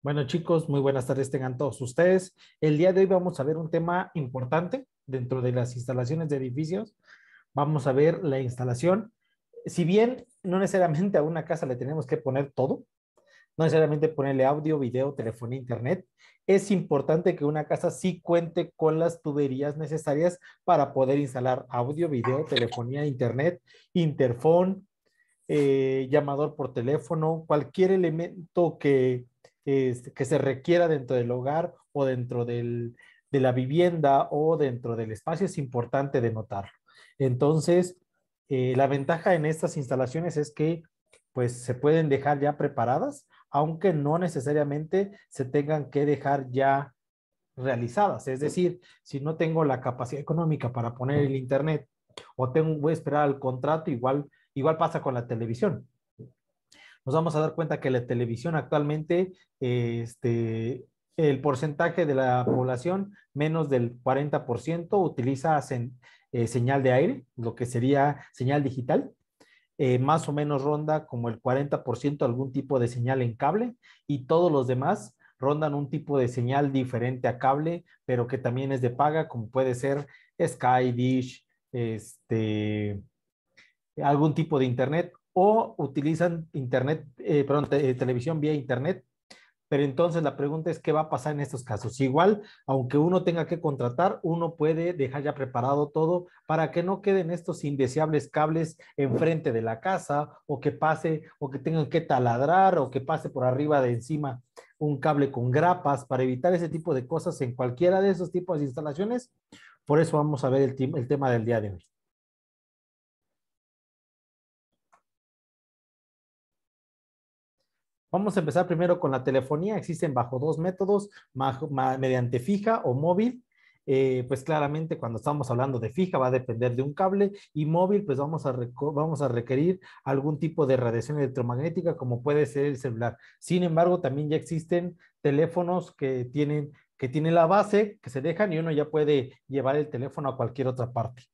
Bueno chicos, muy buenas tardes tengan todos ustedes. El día de hoy vamos a ver un tema importante dentro de las instalaciones de edificios. Vamos a ver la instalación. Si bien no necesariamente a una casa le tenemos que poner todo, no necesariamente ponerle audio, video, telefonía, internet, es importante que una casa sí cuente con las tuberías necesarias para poder instalar audio, video, telefonía, internet, interfón, eh, llamador por teléfono, cualquier elemento que este, que se requiera dentro del hogar o dentro de la vivienda o dentro del espacio es importante denotarlo. Entonces, eh, la ventaja en estas instalaciones es que pues se pueden dejar ya preparadas, aunque no necesariamente se tengan que dejar ya realizadas. Es decir, si no tengo la capacidad económica para poner el internet o tengo, voy a esperar al contrato, igual, igual pasa con la televisión nos vamos a dar cuenta que la televisión actualmente, este, el porcentaje de la población, menos del 40%, utiliza eh, señal de aire, lo que sería señal digital. Eh, más o menos ronda como el 40% algún tipo de señal en cable y todos los demás rondan un tipo de señal diferente a cable, pero que también es de paga, como puede ser Sky, Dish, este, algún tipo de internet o utilizan internet, eh, perdón, eh, televisión vía internet. Pero entonces la pregunta es, ¿qué va a pasar en estos casos? Igual, aunque uno tenga que contratar, uno puede dejar ya preparado todo para que no queden estos indeseables cables enfrente de la casa o que pase o que tengan que taladrar o que pase por arriba de encima un cable con grapas para evitar ese tipo de cosas en cualquiera de esos tipos de instalaciones. Por eso vamos a ver el tema del día de hoy. Vamos a empezar primero con la telefonía. Existen bajo dos métodos, mediante fija o móvil. Eh, pues claramente cuando estamos hablando de fija va a depender de un cable y móvil, pues vamos a, vamos a requerir algún tipo de radiación electromagnética como puede ser el celular. Sin embargo, también ya existen teléfonos que tienen, que tienen la base, que se dejan y uno ya puede llevar el teléfono a cualquier otra parte.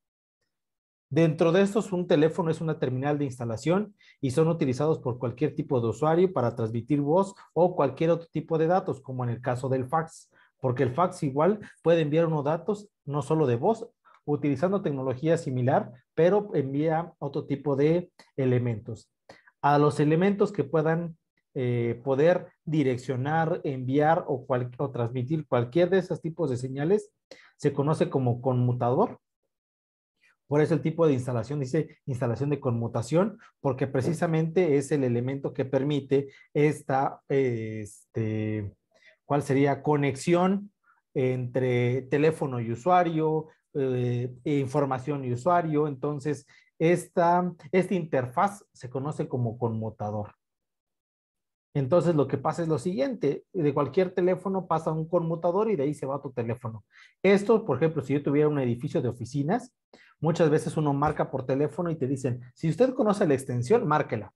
Dentro de estos, un teléfono es una terminal de instalación y son utilizados por cualquier tipo de usuario para transmitir voz o cualquier otro tipo de datos, como en el caso del fax, porque el fax igual puede enviar unos datos no solo de voz, utilizando tecnología similar, pero envía otro tipo de elementos. A los elementos que puedan eh, poder direccionar, enviar o, o transmitir cualquier de esos tipos de señales se conoce como conmutador por eso el tipo de instalación dice instalación de conmutación, porque precisamente es el elemento que permite esta, este, ¿cuál sería? Conexión entre teléfono y usuario, eh, e información y usuario. Entonces, esta, esta interfaz se conoce como conmutador. Entonces lo que pasa es lo siguiente, de cualquier teléfono pasa a un conmutador y de ahí se va a tu teléfono. Esto, por ejemplo, si yo tuviera un edificio de oficinas, Muchas veces uno marca por teléfono y te dicen, si usted conoce la extensión, márquela.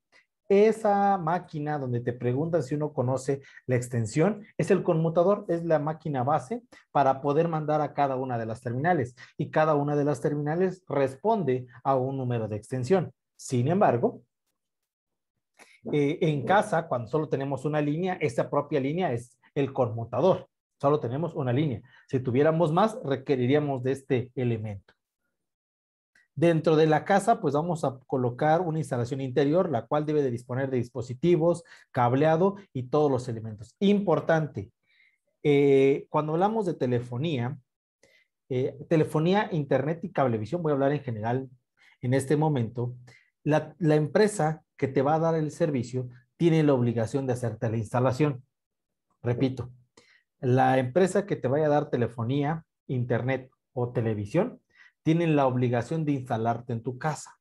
Esa máquina donde te preguntan si uno conoce la extensión es el conmutador, es la máquina base para poder mandar a cada una de las terminales y cada una de las terminales responde a un número de extensión. Sin embargo, eh, en casa, cuando solo tenemos una línea, esa propia línea es el conmutador. Solo tenemos una línea. Si tuviéramos más, requeriríamos de este elemento. Dentro de la casa, pues vamos a colocar una instalación interior, la cual debe de disponer de dispositivos, cableado y todos los elementos. Importante, eh, cuando hablamos de telefonía, eh, telefonía, internet y cablevisión, voy a hablar en general en este momento, la, la empresa que te va a dar el servicio tiene la obligación de hacerte la instalación. Repito, la empresa que te vaya a dar telefonía, internet o televisión tienen la obligación de instalarte en tu casa.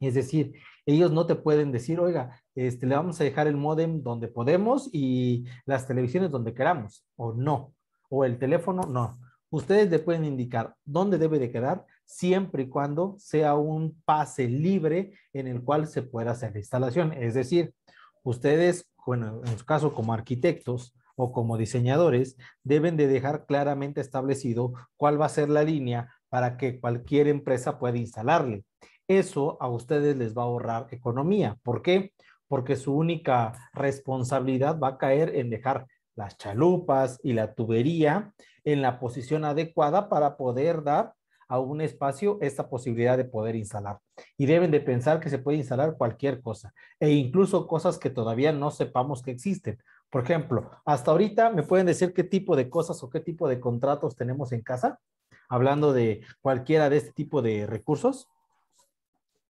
Es decir, ellos no te pueden decir, oiga, este, le vamos a dejar el modem donde podemos y las televisiones donde queramos, o no, o el teléfono, no. Ustedes le pueden indicar dónde debe de quedar siempre y cuando sea un pase libre en el cual se pueda hacer la instalación. Es decir, ustedes, bueno, en su caso como arquitectos, o como diseñadores deben de dejar claramente establecido cuál va a ser la línea para que cualquier empresa pueda instalarle. Eso a ustedes les va a ahorrar economía. ¿Por qué? Porque su única responsabilidad va a caer en dejar las chalupas y la tubería en la posición adecuada para poder dar a un espacio esta posibilidad de poder instalar. Y deben de pensar que se puede instalar cualquier cosa e incluso cosas que todavía no sepamos que existen. Por ejemplo, hasta ahorita me pueden decir qué tipo de cosas o qué tipo de contratos tenemos en casa, hablando de cualquiera de este tipo de recursos.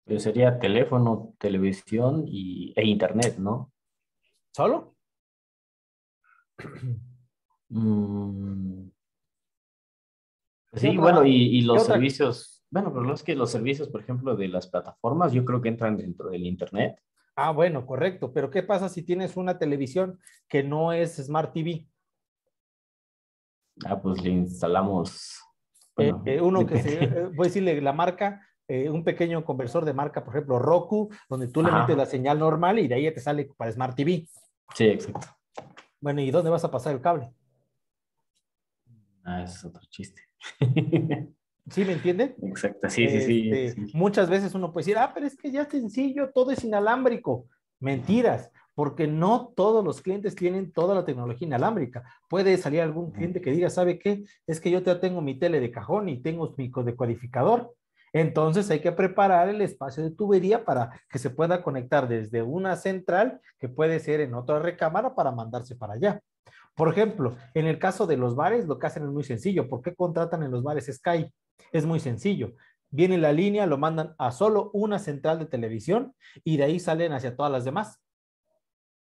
Pues sería teléfono, televisión e internet, ¿no? ¿Solo? Mm. Sí, bueno, y, los servicios, bueno, pero es que los servicios, por ejemplo, de las plataformas, yo creo que entran dentro del internet. Ah, bueno, correcto, pero ¿qué pasa si tienes una televisión que no es Smart TV? Ah, pues le instalamos. Eh, eh, uno que se, eh, voy a decirle la marca, un pequeño conversor de marca, por ejemplo, Roku, donde tú le metes la señal normal y de ahí ya te sale para Smart TV. Sí, exacto. Bueno, ¿y dónde vas a pasar el cable? Ah, es otro chiste. ¿Sí me entienden? Exacto, sí, sí, este, sí, Muchas veces uno puede decir, ah, pero es que ya es sencillo, todo es inalámbrico. Mentiras, porque no todos los clientes tienen toda la tecnología inalámbrica. Puede salir algún cliente que diga, ¿sabe qué? Es que yo ya tengo mi tele de cajón y tengo mi decodificador. Entonces hay que preparar el espacio de tubería para que se pueda conectar desde una central que puede ser en otra recámara para mandarse para allá. Por ejemplo, en el caso de los bares, lo que hacen es muy sencillo. ¿Por qué contratan en los bares Skype? Es muy sencillo. Viene la línea, lo mandan a solo una central de televisión y de ahí salen hacia todas las demás.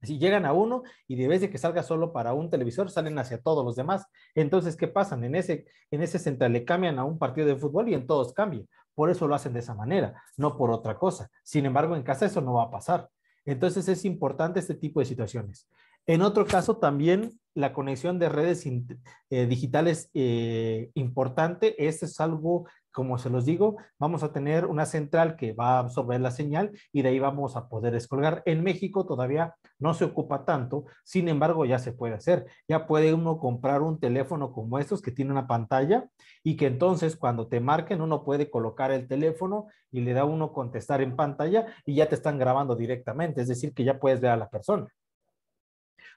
Si llegan a uno y de vez de que salga solo para un televisor, salen hacia todos los demás. Entonces, ¿qué pasan? En ese, en central le cambian a un partido de fútbol y en todos cambian. Por eso lo hacen de esa manera, no por otra cosa. Sin embargo, en casa eso no va a pasar. Entonces es importante este tipo de situaciones. En otro caso, también la conexión de redes eh, digitales eh, importante. Este es algo, como se los digo, vamos a tener una central que va a absorber la señal y de ahí vamos a poder descolgar. En México todavía no se ocupa tanto, sin embargo ya se puede hacer. Ya puede uno comprar un teléfono como estos que tiene una pantalla y que entonces cuando te marquen uno puede colocar el teléfono y le da uno contestar en pantalla y ya te están grabando directamente, es decir, que ya puedes ver a la persona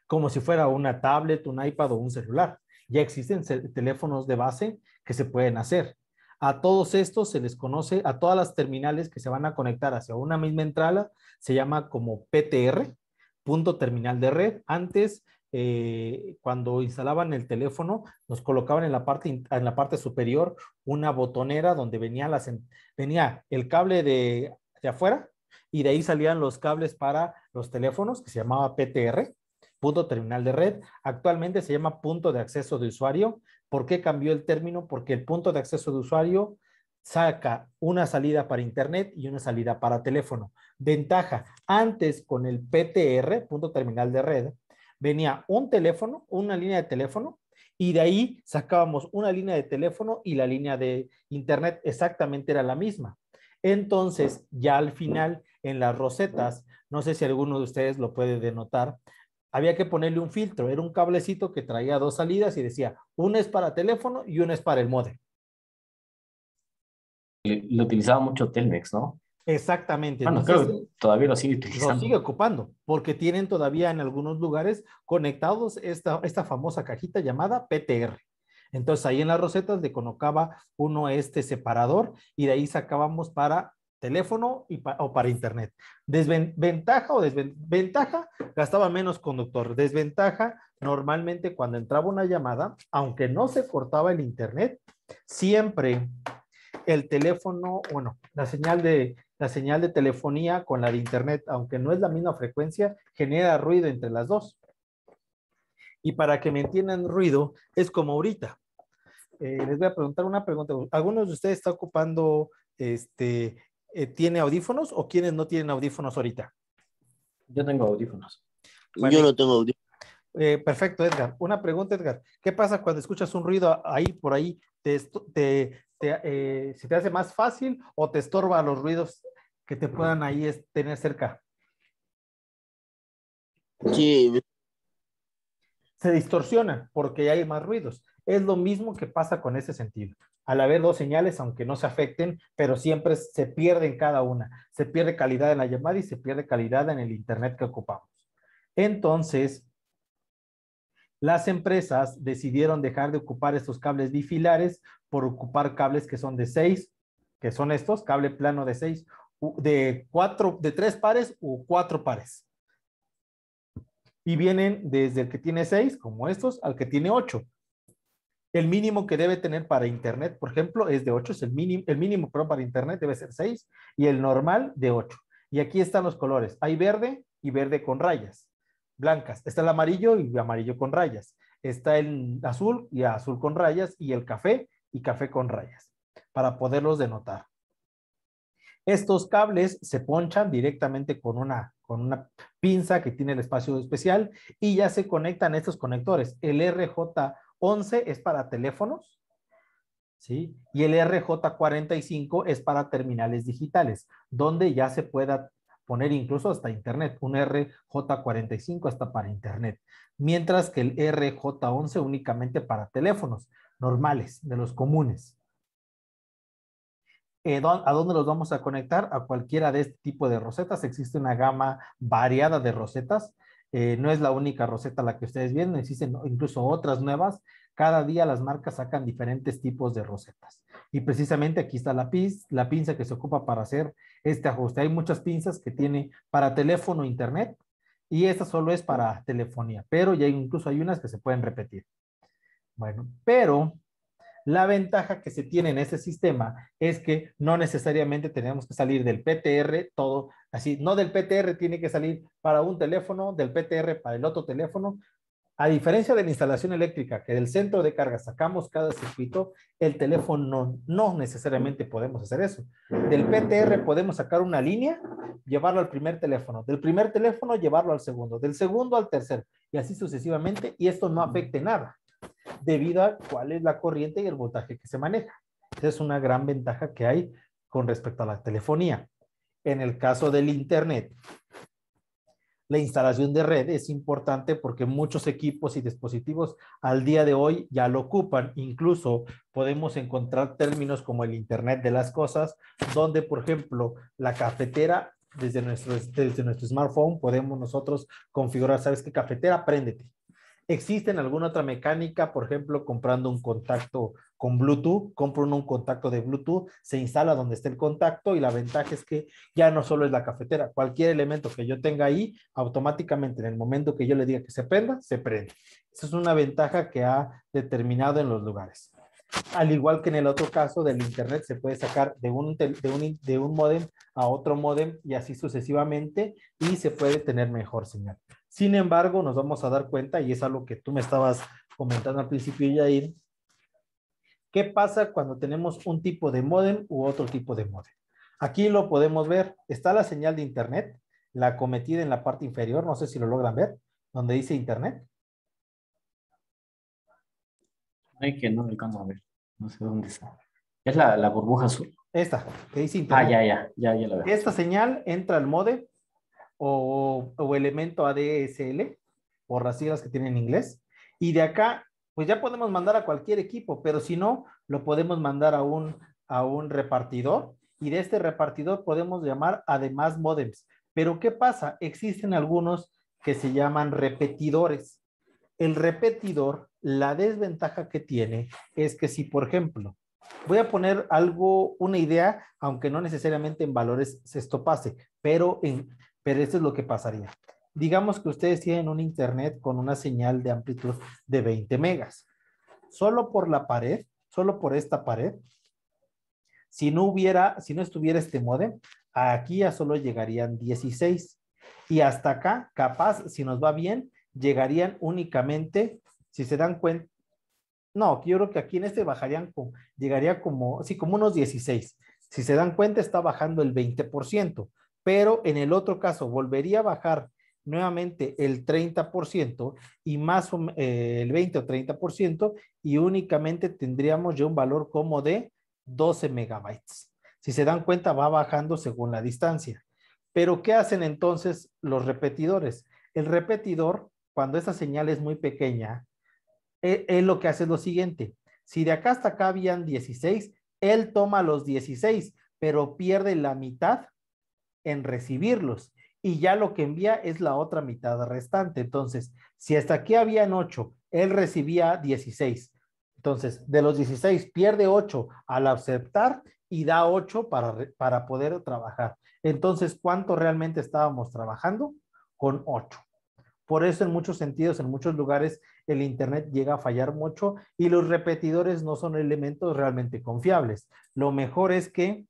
como si fuera una tablet, un iPad o un celular. Ya existen teléfonos de base que se pueden hacer. A todos estos se les conoce, a todas las terminales que se van a conectar hacia una misma entrada, se llama como PTR, punto terminal de red. Antes, eh, cuando instalaban el teléfono, nos colocaban en la parte, en la parte superior una botonera donde venía, venía el cable de, de afuera y de ahí salían los cables para los teléfonos, que se llamaba PTR punto terminal de red. Actualmente se llama punto de acceso de usuario. ¿Por qué cambió el término? Porque el punto de acceso de usuario saca una salida para Internet y una salida para teléfono. Ventaja, antes con el PTR, punto terminal de red, venía un teléfono, una línea de teléfono, y de ahí sacábamos una línea de teléfono y la línea de Internet exactamente era la misma. Entonces, ya al final, en las rosetas, no sé si alguno de ustedes lo puede denotar, había que ponerle un filtro, era un cablecito que traía dos salidas y decía, una es para teléfono y uno es para el modem. Lo utilizaba mucho Telmex, ¿no? Exactamente. Bueno, que todavía lo sigue utilizando. Lo sigue ocupando, porque tienen todavía en algunos lugares conectados esta, esta famosa cajita llamada PTR. Entonces ahí en las rosetas le colocaba uno este separador y de ahí sacábamos para teléfono y o para internet. Desventaja o desventaja, gastaba menos conductor. Desventaja, normalmente cuando entraba una llamada, aunque no se cortaba el internet, siempre el teléfono, bueno, la señal de la señal de telefonía con la de internet, aunque no es la misma frecuencia, genera ruido entre las dos. Y para que me entiendan ruido, es como ahorita. Eh, les voy a preguntar una pregunta. ¿Algunos de ustedes está ocupando este eh, tiene audífonos o quienes no tienen audífonos ahorita? Yo tengo audífonos. Yo no tengo audífonos. Eh, perfecto, Edgar. Una pregunta, Edgar. ¿Qué pasa cuando escuchas un ruido ahí por ahí? ¿Te, te, eh, ¿Se te hace más fácil o te estorba los ruidos que te puedan ahí tener cerca? Sí. Se distorsiona porque hay más ruidos. Es lo mismo que pasa con ese sentido al haber dos señales, aunque no se afecten, pero siempre se pierden cada una. Se pierde calidad en la llamada y se pierde calidad en el Internet que ocupamos. Entonces, las empresas decidieron dejar de ocupar estos cables bifilares por ocupar cables que son de seis, que son estos, cable plano de seis, de cuatro, de tres pares o cuatro pares. Y vienen desde el que tiene seis, como estos, al que tiene ocho. El mínimo que debe tener para Internet, por ejemplo, es de 8, es el mínimo, el mínimo para Internet debe ser 6 y el normal de 8. Y aquí están los colores. Hay verde y verde con rayas blancas. Está el amarillo y amarillo con rayas. Está el azul y azul con rayas y el café y café con rayas para poderlos denotar. Estos cables se ponchan directamente con una, con una pinza que tiene el espacio especial y ya se conectan estos conectores. El RJ 11 es para teléfonos, ¿sí? Y el RJ45 es para terminales digitales, donde ya se pueda poner incluso hasta Internet, un RJ45 hasta para Internet, mientras que el RJ11 únicamente para teléfonos normales, de los comunes. Eh, ¿A dónde los vamos a conectar? A cualquiera de este tipo de rosetas. Existe una gama variada de rosetas eh, no es la única roseta la que ustedes vienen, existen incluso otras nuevas. Cada día las marcas sacan diferentes tipos de rosetas. Y precisamente aquí está la, piz la pinza que se ocupa para hacer este ajuste. Hay muchas pinzas que tiene para teléfono, internet, y esta solo es para telefonía, pero ya incluso hay unas que se pueden repetir. Bueno, pero la ventaja que se tiene en ese sistema es que no necesariamente tenemos que salir del PTR todo así, no del PTR tiene que salir para un teléfono, del PTR para el otro teléfono. A diferencia de la instalación eléctrica, que del centro de carga sacamos cada circuito, el teléfono no, no necesariamente podemos hacer eso. Del PTR podemos sacar una línea, llevarlo al primer teléfono, del primer teléfono llevarlo al segundo, del segundo al tercer, y así sucesivamente, y esto no afecte nada debido a cuál es la corriente y el voltaje que se maneja. Esa es una gran ventaja que hay con respecto a la telefonía. En el caso del Internet, la instalación de red es importante porque muchos equipos y dispositivos al día de hoy ya lo ocupan. Incluso podemos encontrar términos como el Internet de las Cosas, donde, por ejemplo, la cafetera, desde nuestro, desde nuestro smartphone, podemos nosotros configurar, ¿sabes qué? Cafetera, préndete. ¿Existe en alguna otra mecánica, por ejemplo, comprando un contacto con Bluetooth? Compro un contacto de Bluetooth, se instala donde esté el contacto y la ventaja es que ya no solo es la cafetera, cualquier elemento que yo tenga ahí, automáticamente en el momento que yo le diga que se prenda, se prende. Esa es una ventaja que ha determinado en los lugares. Al igual que en el otro caso del Internet, se puede sacar de un, de un, de un modem a otro modem y así sucesivamente y se puede tener mejor señal. Sin embargo, nos vamos a dar cuenta, y es algo que tú me estabas comentando al principio, Yair, ¿qué pasa cuando tenemos un tipo de modem u otro tipo de modem? Aquí lo podemos ver, está la señal de internet, la cometida en la parte inferior, no sé si lo logran ver, donde dice internet. Ay, que no alcanzo a ver, no sé dónde está. Es la, la burbuja azul. Esta, que dice ah, internet. Ah, ya, ya, ya, ya la veo. Esta señal entra al modem o, o elemento ADSL o rasieras que tienen en inglés. Y de acá, pues ya podemos mandar a cualquier equipo, pero si no, lo podemos mandar a un, a un repartidor y de este repartidor podemos llamar además modems. Pero ¿qué pasa? Existen algunos que se llaman repetidores. El repetidor, la desventaja que tiene es que si, por ejemplo, voy a poner algo, una idea, aunque no necesariamente en valores se estopase pero en, pero esto es lo que pasaría. Digamos que ustedes tienen un internet con una señal de amplitud de 20 megas. Solo por la pared, solo por esta pared, si no hubiera, si no estuviera este modem, aquí ya solo llegarían 16. Y hasta acá, capaz, si nos va bien, llegarían únicamente, si se dan cuenta, no, yo creo que aquí en este bajarían, llegaría como, sí, como unos 16. Si se dan cuenta, está bajando el 20% pero en el otro caso volvería a bajar nuevamente el 30% y más eh, el 20 o 30% y únicamente tendríamos ya un valor como de 12 megabytes. Si se dan cuenta va bajando según la distancia. Pero ¿qué hacen entonces los repetidores? El repetidor, cuando esa señal es muy pequeña, es eh, él lo que hace es lo siguiente. Si de acá hasta acá habían 16, él toma los 16, pero pierde la mitad en recibirlos y ya lo que envía es la otra mitad restante. Entonces, si hasta aquí habían 8, él recibía 16. Entonces, de los 16 pierde 8 al aceptar y da 8 para, para poder trabajar. Entonces, ¿cuánto realmente estábamos trabajando? Con 8. Por eso en muchos sentidos, en muchos lugares, el Internet llega a fallar mucho y los repetidores no son elementos realmente confiables. Lo mejor es que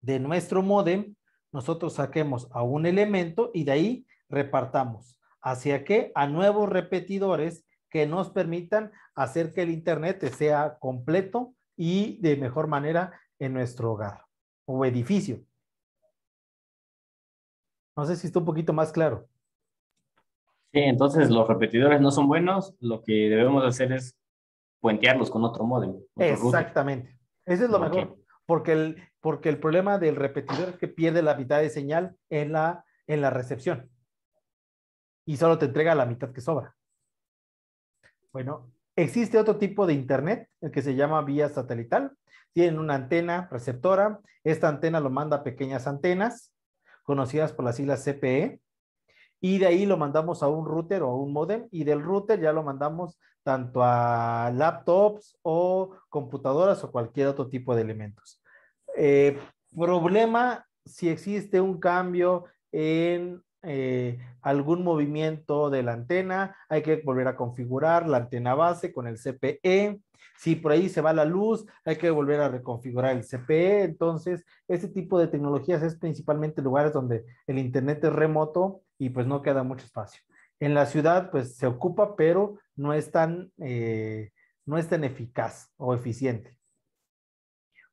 de nuestro modem nosotros saquemos a un elemento y de ahí repartamos. ¿Hacia qué? A nuevos repetidores que nos permitan hacer que el Internet sea completo y de mejor manera en nuestro hogar o edificio. No sé si está un poquito más claro. Sí, entonces los repetidores no son buenos, lo que debemos hacer es puentearlos con otro módulo. Exactamente. Ese Eso es lo mejor porque el, problema del repetidor es que pierde la mitad de señal en la, en la recepción y solo te entrega la mitad que sobra. Bueno, existe otro tipo de Internet, el que se llama vía satelital. Tienen una antena receptora. Esta antena lo manda a pequeñas antenas, conocidas por las siglas CPE. Y de ahí lo mandamos a un router o a un modem. Y del router ya lo mandamos tanto a laptops o computadoras o cualquier otro tipo de elementos. Eh, problema si existe un cambio en eh, algún movimiento de la antena, hay que volver a configurar la antena base con el CPE. Si por ahí se va la luz, hay que volver a reconfigurar el CPE. Entonces, este tipo de tecnologías es principalmente lugares donde el Internet es remoto y pues no queda mucho espacio. En la ciudad, pues se ocupa, pero no es tan, eh, no es tan eficaz o eficiente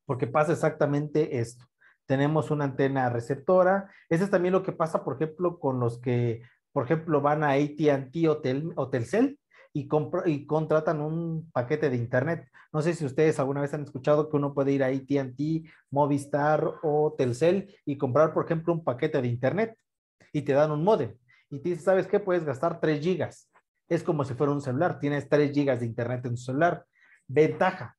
porque pasa exactamente esto. Tenemos una antena receptora. Eso es también lo que pasa, por ejemplo, con los que, por ejemplo, van a ATT o, Hotel, Telcel y, y contratan un paquete de Internet. No sé si ustedes alguna vez han escuchado que uno puede ir a ATT, Movistar o Telcel y comprar, por ejemplo, un paquete de Internet y te dan un modem. Y te ¿sabes qué? Puedes gastar 3 gigas. Es como si fuera un celular. Tienes 3 gigas de Internet en tu celular. Ventaja,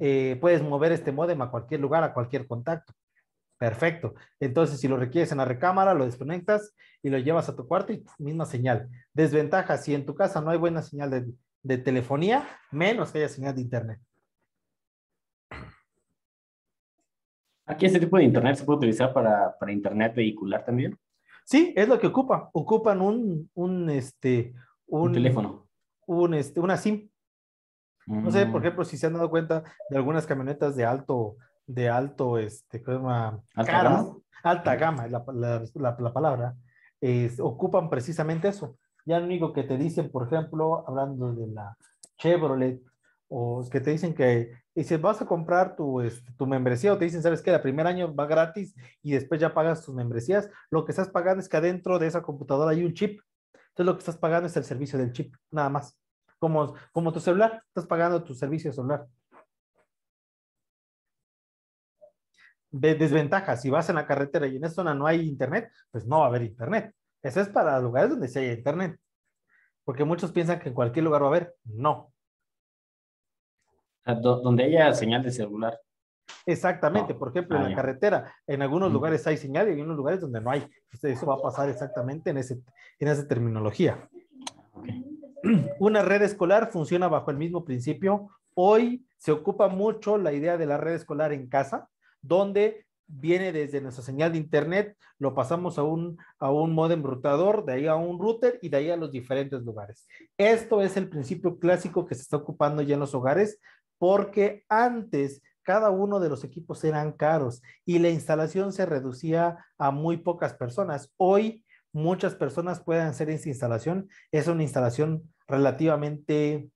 eh, puedes mover este modem a cualquier lugar, a cualquier contacto. Perfecto. Entonces, si lo requieres en la recámara, lo desconectas y lo llevas a tu cuarto y misma señal. Desventaja, si en tu casa no hay buena señal de, telefonía, menos que haya señal de internet. ¿Aquí este tipo de internet se puede utilizar para, internet vehicular también? Sí, es lo que ocupa. Ocupan un, un, este, un, teléfono. Un, este, una SIM. No sé, por mm. ejemplo, si se han dado cuenta de algunas camionetas de alto, de alto, este, ¿cómo se llama? ¿Alta gama? la, la, palabra, ocupan precisamente eso. Ya lo único que te dicen, por ejemplo, hablando de la Chevrolet, o que te dicen que y si vas a comprar tu, este, tu membresía o te dicen, sabes qué? el primer año va gratis y después ya pagas tus membresías, lo que estás pagando es que adentro de esa computadora hay un chip. Entonces lo que estás pagando es el servicio del chip, nada más como, tu celular, estás pagando tu servicio celular. desventaja, si vas en la carretera y en esa zona no hay internet, pues no va a haber internet. Eso es para lugares donde sí hay internet. Porque muchos piensan que en cualquier lugar va a haber. No. Donde haya señal de celular. Exactamente, oh, por ejemplo, en ah, la carretera, en algunos lugares hay señal y en unos lugares donde no hay. eso va a pasar exactamente en, ese, en esa terminología. ok una red escolar funciona bajo el mismo principio. Hoy se ocupa mucho la idea de la red escolar en casa, donde viene desde nuestra señal de internet, lo pasamos a un, a un modem rutador, de ahí a un router y de ahí a los diferentes lugares. Esto es el principio clásico que se está ocupando ya en los hogares, porque antes cada uno de los equipos eran caros y la instalación se reducía a muy pocas personas. Hoy muchas personas pueden hacer esa instalación. Es una instalación relativamente,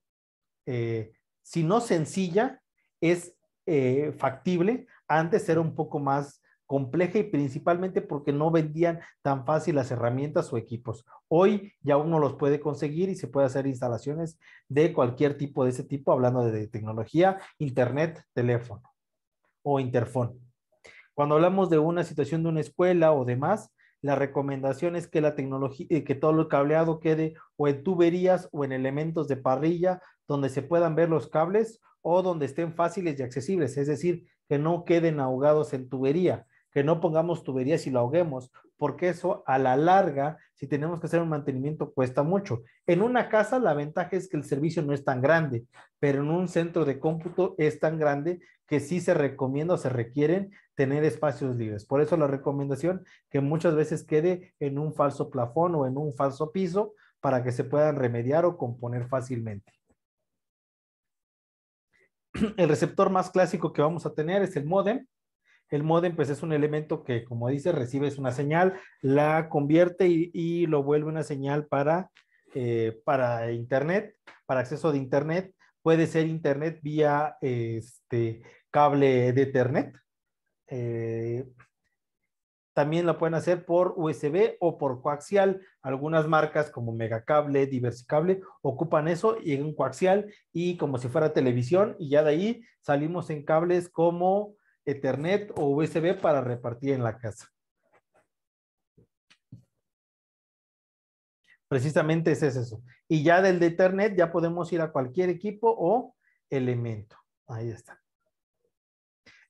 eh, si no sencilla, es eh, factible. Antes era un poco más compleja y principalmente porque no vendían tan fácil las herramientas o equipos. Hoy ya uno los puede conseguir y se puede hacer instalaciones de cualquier tipo de ese tipo, hablando de tecnología, internet, teléfono o interfón. Cuando hablamos de una situación de una escuela o demás, la recomendación es que la tecnología, eh, que todo lo cableado quede o en tuberías o en elementos de parrilla donde se puedan ver los cables o donde estén fáciles y accesibles, es decir, que no queden ahogados en tubería, que no pongamos tuberías y lo ahoguemos, porque eso a la larga, si tenemos que hacer un mantenimiento, cuesta mucho. En una casa la ventaja es que el servicio no es tan grande, pero en un centro de cómputo es tan grande que sí se recomienda o se requieren tener espacios libres. Por eso la recomendación que muchas veces quede en un falso plafón o en un falso piso para que se puedan remediar o componer fácilmente. El receptor más clásico que vamos a tener es el modem. El modem pues es un elemento que como dice recibes una señal, la convierte y, lo vuelve una señal para, eh, para internet, para acceso de internet. Puede ser internet vía este, cable de Ethernet, eh, también lo pueden hacer por USB o por coaxial. Algunas marcas como Megacable, Diversicable ocupan eso y en coaxial y como si fuera televisión y ya de ahí salimos en cables como Ethernet o USB para repartir en la casa. Precisamente ese es eso. Y ya del de Ethernet ya podemos ir a cualquier equipo o elemento. Ahí está.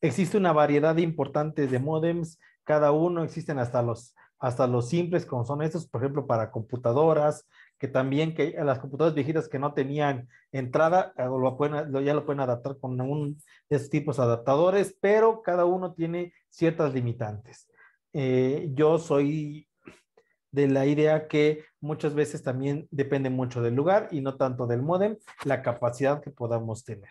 Existe una variedad importante de modems, cada uno existen hasta los, hasta los simples como son estos, por ejemplo, para computadoras, que también que las computadoras viejitas que no tenían entrada, eh, ya lo pueden adaptar con un de estos tipos de adaptadores, pero cada uno tiene ciertas limitantes. Eh, yo soy de la idea que muchas veces también depende mucho del lugar y no tanto del modem, la capacidad que podamos tener.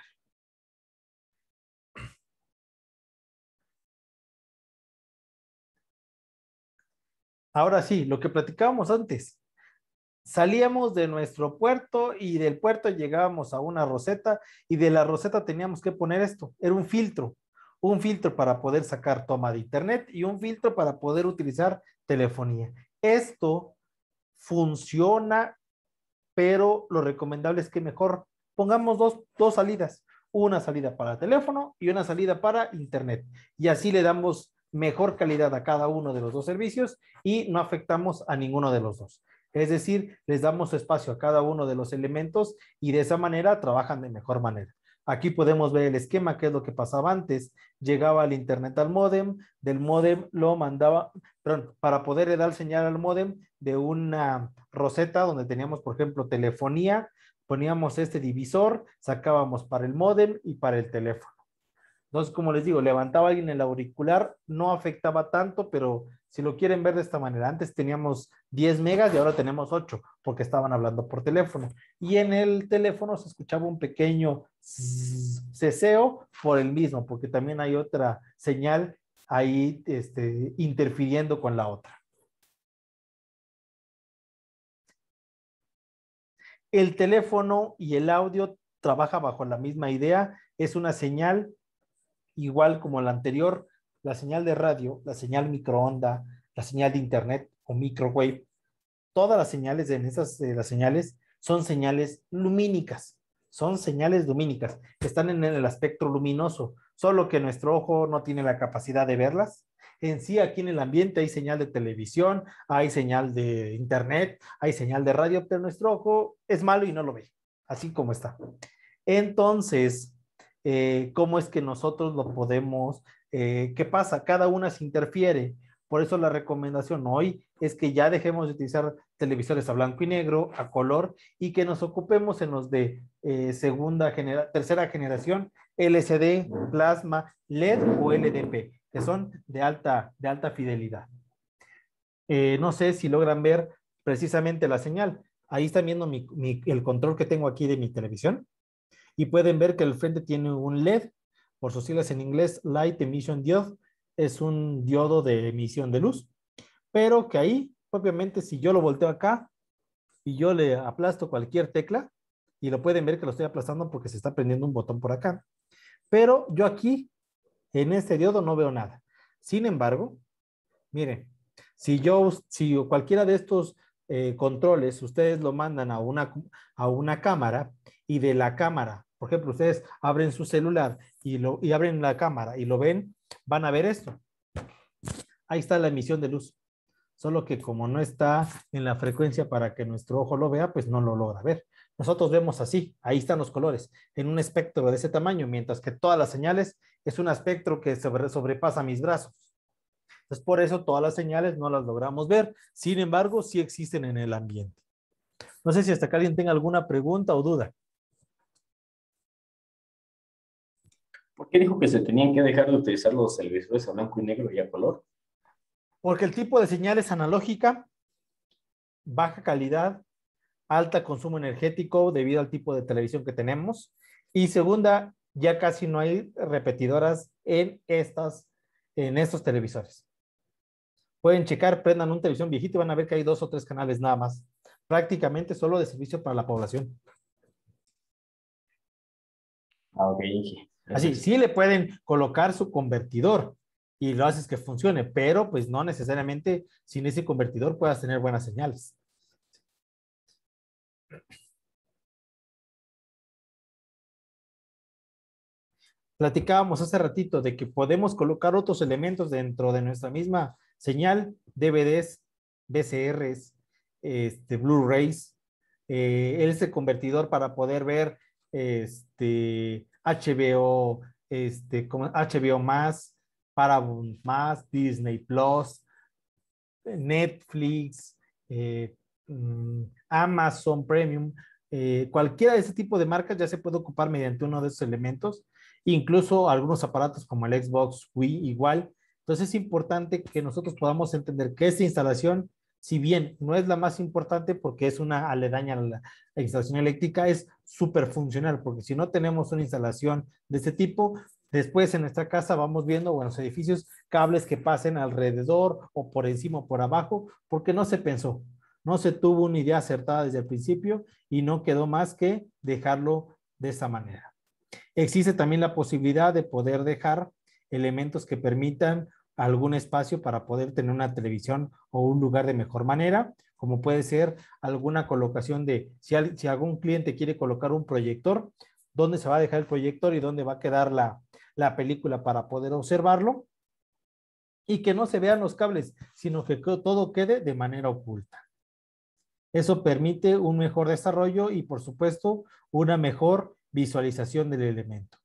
Ahora sí, lo que platicábamos antes. Salíamos de nuestro puerto y del puerto llegábamos a una roseta y de la roseta teníamos que poner esto. Era un filtro, un filtro para poder sacar toma de internet y un filtro para poder utilizar telefonía. Esto funciona, pero lo recomendable es que mejor pongamos dos, dos salidas una salida para teléfono y una salida para internet. Y así le damos mejor calidad a cada uno de los dos servicios y no afectamos a ninguno de los dos. Es decir, les damos espacio a cada uno de los elementos y de esa manera trabajan de mejor manera. Aquí podemos ver el esquema, que es lo que pasaba antes. Llegaba el internet al modem, del modem lo mandaba, perdón, para poderle dar señal al modem de una roseta donde teníamos, por ejemplo, telefonía, poníamos este divisor, sacábamos para el modem y para el teléfono. Entonces, como les digo, levantaba alguien el auricular, no afectaba tanto, pero si lo quieren ver de esta manera, antes teníamos 10 megas y ahora tenemos 8 porque estaban hablando por teléfono. Y en el teléfono se escuchaba un pequeño ceseo por el mismo, porque también hay otra señal ahí este, interfiriendo con la otra. El teléfono y el audio trabaja bajo la misma idea, es una señal igual como la anterior, la señal de radio, la señal microonda, la señal de internet o microwave, todas las señales en esas eh, las señales son señales lumínicas, son señales lumínicas, están en el espectro luminoso, solo que nuestro ojo no tiene la capacidad de verlas. En sí, aquí en el ambiente hay señal de televisión, hay señal de internet, hay señal de radio, pero nuestro ojo es malo y no lo ve, así como está. Entonces, eh, cómo es que nosotros lo podemos, eh, qué pasa, cada una se interfiere. Por eso la recomendación hoy es que ya dejemos de utilizar televisores a blanco y negro, a color, y que nos ocupemos en los de eh, segunda generación, tercera generación, LCD, plasma, LED o LDP, que son de alta, de alta fidelidad. no sé si logran ver precisamente la señal. Ahí están viendo el control que tengo aquí de mi televisión. Y pueden ver que el frente tiene un LED, por sus siglas en inglés, Light Emission Diode, es un diodo de emisión de luz, pero que ahí, ...obviamente si yo lo volteo acá y yo le aplasto cualquier tecla, y lo pueden ver que lo estoy aplastando porque se está prendiendo un botón por acá, pero yo aquí, en este diodo, no veo nada. Sin embargo, miren, si yo, si cualquiera de estos eh, controles, ustedes lo mandan a una, a una cámara y de la cámara. Por ejemplo, ustedes abren su celular y, lo, y abren la cámara y lo ven, van a ver esto. Ahí está la emisión de luz. Solo que como no está en la frecuencia para que nuestro ojo lo vea, pues no lo logra ver. Nosotros vemos así, ahí están los colores, en un espectro de ese tamaño, mientras que todas las señales es un espectro que sobrepasa mis brazos. Entonces, por eso todas las señales no las logramos ver. Sin embargo, sí existen en el ambiente. No sé si hasta acá alguien tenga alguna pregunta o duda. ¿Por qué dijo que se tenían que dejar de utilizar los televisores a blanco y negro y a color? Porque el tipo de señal es analógica, baja calidad, alta consumo energético debido al tipo de televisión que tenemos. Y segunda, ya casi no hay repetidoras en, estas, en estos televisores. Pueden checar, prendan un televisión viejito y van a ver que hay dos o tres canales nada más. Prácticamente solo de servicio para la población. Ah, ok, Así, sí le pueden colocar su convertidor y lo haces que funcione, pero pues no necesariamente sin ese convertidor puedas tener buenas señales. Platicábamos hace ratito de que podemos colocar otros elementos dentro de nuestra misma señal, DVDs, VCRs, este, Blu-rays, eh, ese convertidor para poder ver este, HBO, este, como HBO más, más, Disney Plus, Netflix, eh, mm, Amazon Premium, eh, cualquiera de ese tipo de marcas ya se puede ocupar mediante uno de esos elementos, incluso algunos aparatos como el Xbox Wii igual. Entonces es importante que nosotros podamos entender que esta instalación si bien no es la más importante porque es una aledaña a la instalación eléctrica, es súper funcional, porque si no tenemos una instalación de este tipo, después en nuestra casa vamos viendo, en los edificios, cables que pasen alrededor o por encima o por abajo, porque no se pensó, no se tuvo una idea acertada desde el principio y no quedó más que dejarlo de esa manera. Existe también la posibilidad de poder dejar elementos que permitan algún espacio para poder tener una televisión o un lugar de mejor manera, como puede ser alguna colocación de, si, algún cliente quiere colocar un proyector, dónde se va a dejar el proyector y dónde va a quedar la película para poder observarlo y que no se vean los cables, sino que todo quede de manera oculta. Eso permite un mejor desarrollo y, por supuesto, una mejor visualización del elemento.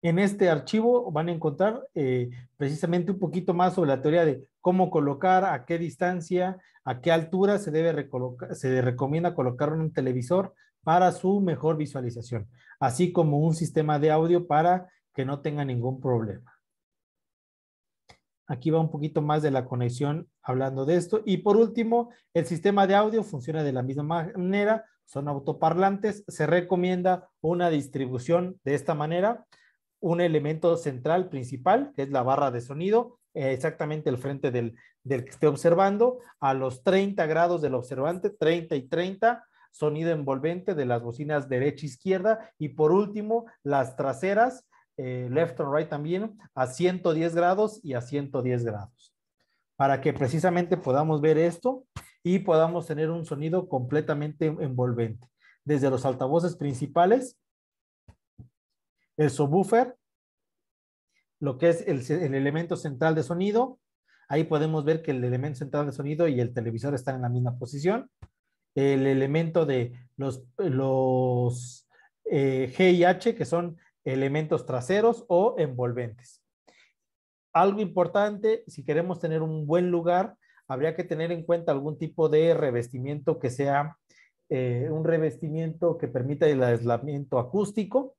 En este archivo van a encontrar eh, precisamente un poquito más sobre la teoría de cómo colocar, a qué distancia, a qué altura se debe se recomienda colocar un televisor para su mejor visualización, así como un sistema de audio para que no tenga ningún problema. Aquí va un poquito más de la conexión hablando de esto. Y por último, el sistema de audio funciona de la misma manera, son autoparlantes, se recomienda una distribución de esta manera un elemento central principal, que es la barra de sonido, eh, exactamente el frente del, que esté observando, a los 30 grados del observante, 30 y 30, sonido envolvente de las bocinas derecha e izquierda, y por último, las traseras, eh, left and right también, a 110 grados y a 110 grados, para que precisamente podamos ver esto y podamos tener un sonido completamente envolvente, desde los altavoces principales el subwoofer, lo que es el, elemento central de sonido. Ahí podemos ver que el elemento central de sonido y el televisor están en la misma posición. El elemento de los, los eh, G y H, que son elementos traseros o envolventes. Algo importante, si queremos tener un buen lugar, habría que tener en cuenta algún tipo de revestimiento que sea eh, un revestimiento que permita el aislamiento acústico,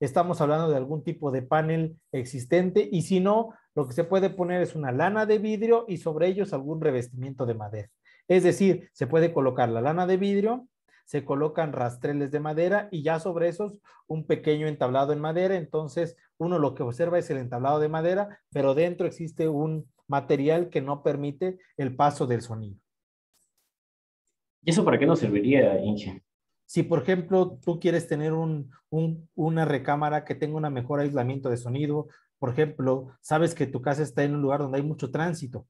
estamos hablando de algún tipo de panel existente y si no, lo que se puede poner es una lana de vidrio y sobre ellos algún revestimiento de madera. Es decir, se puede colocar la lana de vidrio, se colocan rastreles de madera y ya sobre esos un pequeño entablado en madera. Entonces, uno lo que observa es el entablado de madera, pero dentro existe un material que no permite el paso del sonido. ¿Y eso para qué nos serviría, Inge? Si, por ejemplo, tú quieres tener una recámara que tenga un mejor aislamiento de sonido, por ejemplo, sabes que tu casa está en un lugar donde hay mucho tránsito.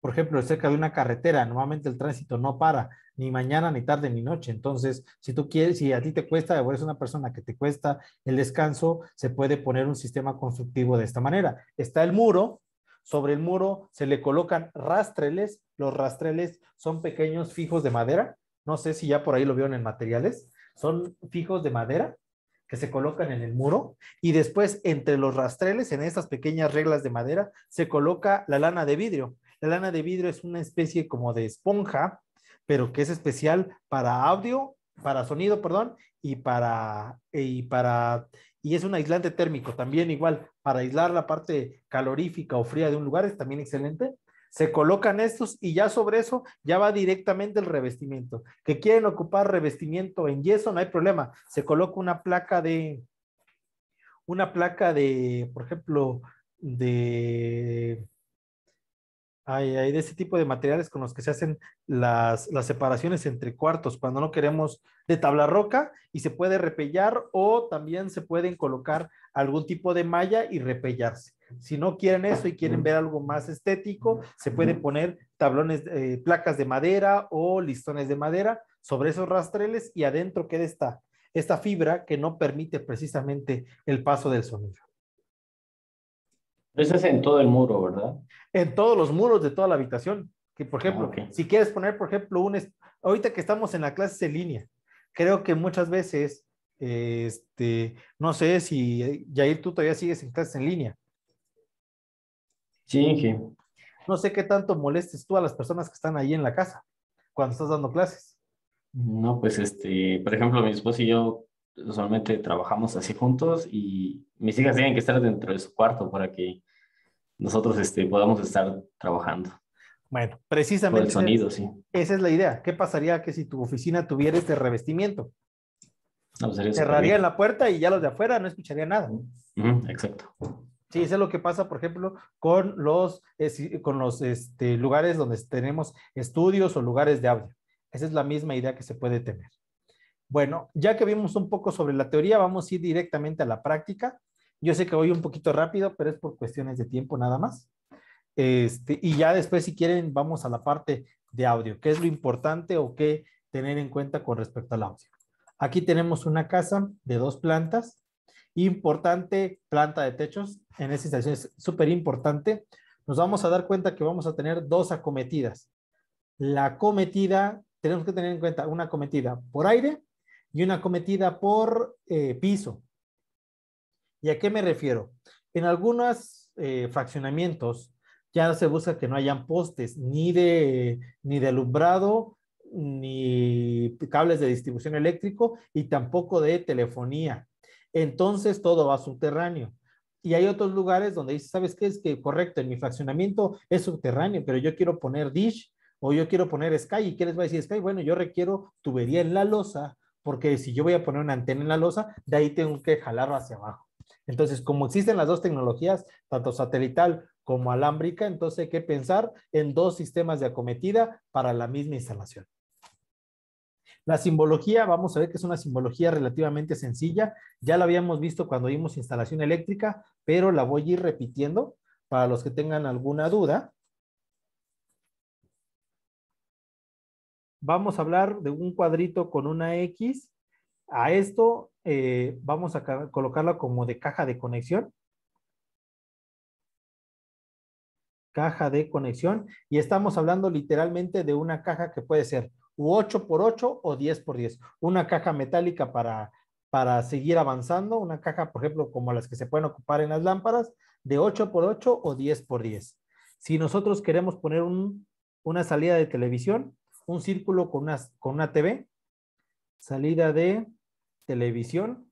Por ejemplo, cerca de una carretera, normalmente el tránsito no para, ni mañana, ni tarde, ni noche. Entonces, si tú quieres, si a ti te cuesta, o eres una persona que te cuesta el descanso, se puede poner un sistema constructivo de esta manera. Está el muro, sobre el muro se le colocan rastreles. Los rastreles son pequeños fijos de madera. No sé si ya por ahí lo vieron en materiales. Son fijos de madera que se colocan en el muro y después entre los rastreles, en estas pequeñas reglas de madera, se coloca la lana de vidrio. La lana de vidrio es una especie como de esponja, pero que es especial para audio, para sonido, perdón, y para, y para, y es un aislante térmico también igual para aislar la parte calorífica o fría de un lugar, es también excelente. Se colocan estos y ya sobre eso ya va directamente el revestimiento. Que quieren ocupar revestimiento en yeso, no hay problema. Se coloca una placa de, una placa de, por ejemplo, de hay, de ese tipo de materiales con los que se hacen las, separaciones entre cuartos, cuando no queremos de tabla roca y se puede repellar o también se pueden colocar algún tipo de malla y repellarse. Si no quieren eso y quieren ver algo más estético, se pueden poner tablones, eh, placas de madera o listones de madera sobre esos rastreles y adentro queda esta, esta fibra que no permite precisamente el paso del sonido. Ese es en todo el muro, ¿verdad? En todos los muros de toda la habitación. Que, por ah, ejemplo, si quieres poner, por ejemplo, un... Ahorita que estamos en la clase en línea, creo que muchas veces, este, no sé si, Yair, tú todavía sigues en clases en línea. Sí, sí. No sé qué tanto molestes tú a las personas que están ahí en la casa cuando estás dando clases. No, pues este, por ejemplo, mi esposo y yo usualmente trabajamos así juntos y mis hijas tienen que estar dentro de su cuarto para que nosotros este, podamos estar trabajando. Bueno, precisamente. esa, es la idea. ¿Qué pasaría que si tu oficina tuviera este revestimiento? Pues, cerraría la puerta y ya los de afuera no escucharían nada. exacto. Sí, eso es lo que pasa, por ejemplo, con los, eh, con los este, lugares donde tenemos estudios o lugares de audio. Esa es la misma idea que se puede tener. Bueno, ya que vimos un poco sobre la teoría, vamos a ir directamente a la práctica. Yo sé que voy un poquito rápido, pero es por cuestiones de tiempo nada más. Este, y ya después, si quieren, vamos a la parte de audio. ¿Qué es lo importante o qué tener en cuenta con respecto al audio? Aquí tenemos una casa de dos plantas. Importante planta de techos. En esta instalación es súper importante. Nos vamos a dar cuenta que vamos a tener dos acometidas. La acometida, tenemos que tener en cuenta una acometida por aire y una cometida por eh, piso. ¿Y a qué me refiero? En algunos eh, fraccionamientos ya se busca que no hayan postes ni de, ni de alumbrado, ni cables de distribución eléctrico y tampoco de telefonía. Entonces todo va subterráneo. Y hay otros lugares donde dices, ¿sabes qué? Es que correcto, en mi fraccionamiento es subterráneo, pero yo quiero poner dish o yo quiero poner sky. ¿Y qué les va a decir sky? Bueno, yo requiero tubería en la losa porque si yo voy a poner una antena en la losa, de ahí tengo que jalarlo hacia abajo. Entonces, como existen las dos tecnologías, tanto satelital como alámbrica, entonces hay que pensar en dos sistemas de acometida para la misma instalación. La simbología, vamos a ver que es una simbología relativamente sencilla. Ya la habíamos visto cuando vimos instalación eléctrica, pero la voy a ir repitiendo para los que tengan alguna duda. vamos a hablar de un cuadrito con una X. A esto eh, vamos a colocarla como de caja de conexión. Caja de conexión. Y estamos hablando literalmente de una caja que puede ser 8 por 8 o 10 por 10. Una caja metálica para, para seguir avanzando. Una caja, por ejemplo, como las que se pueden ocupar en las lámparas, de 8 por 8 o 10 por 10. Si nosotros queremos poner una salida de televisión, un círculo con una, con una TV, salida de televisión.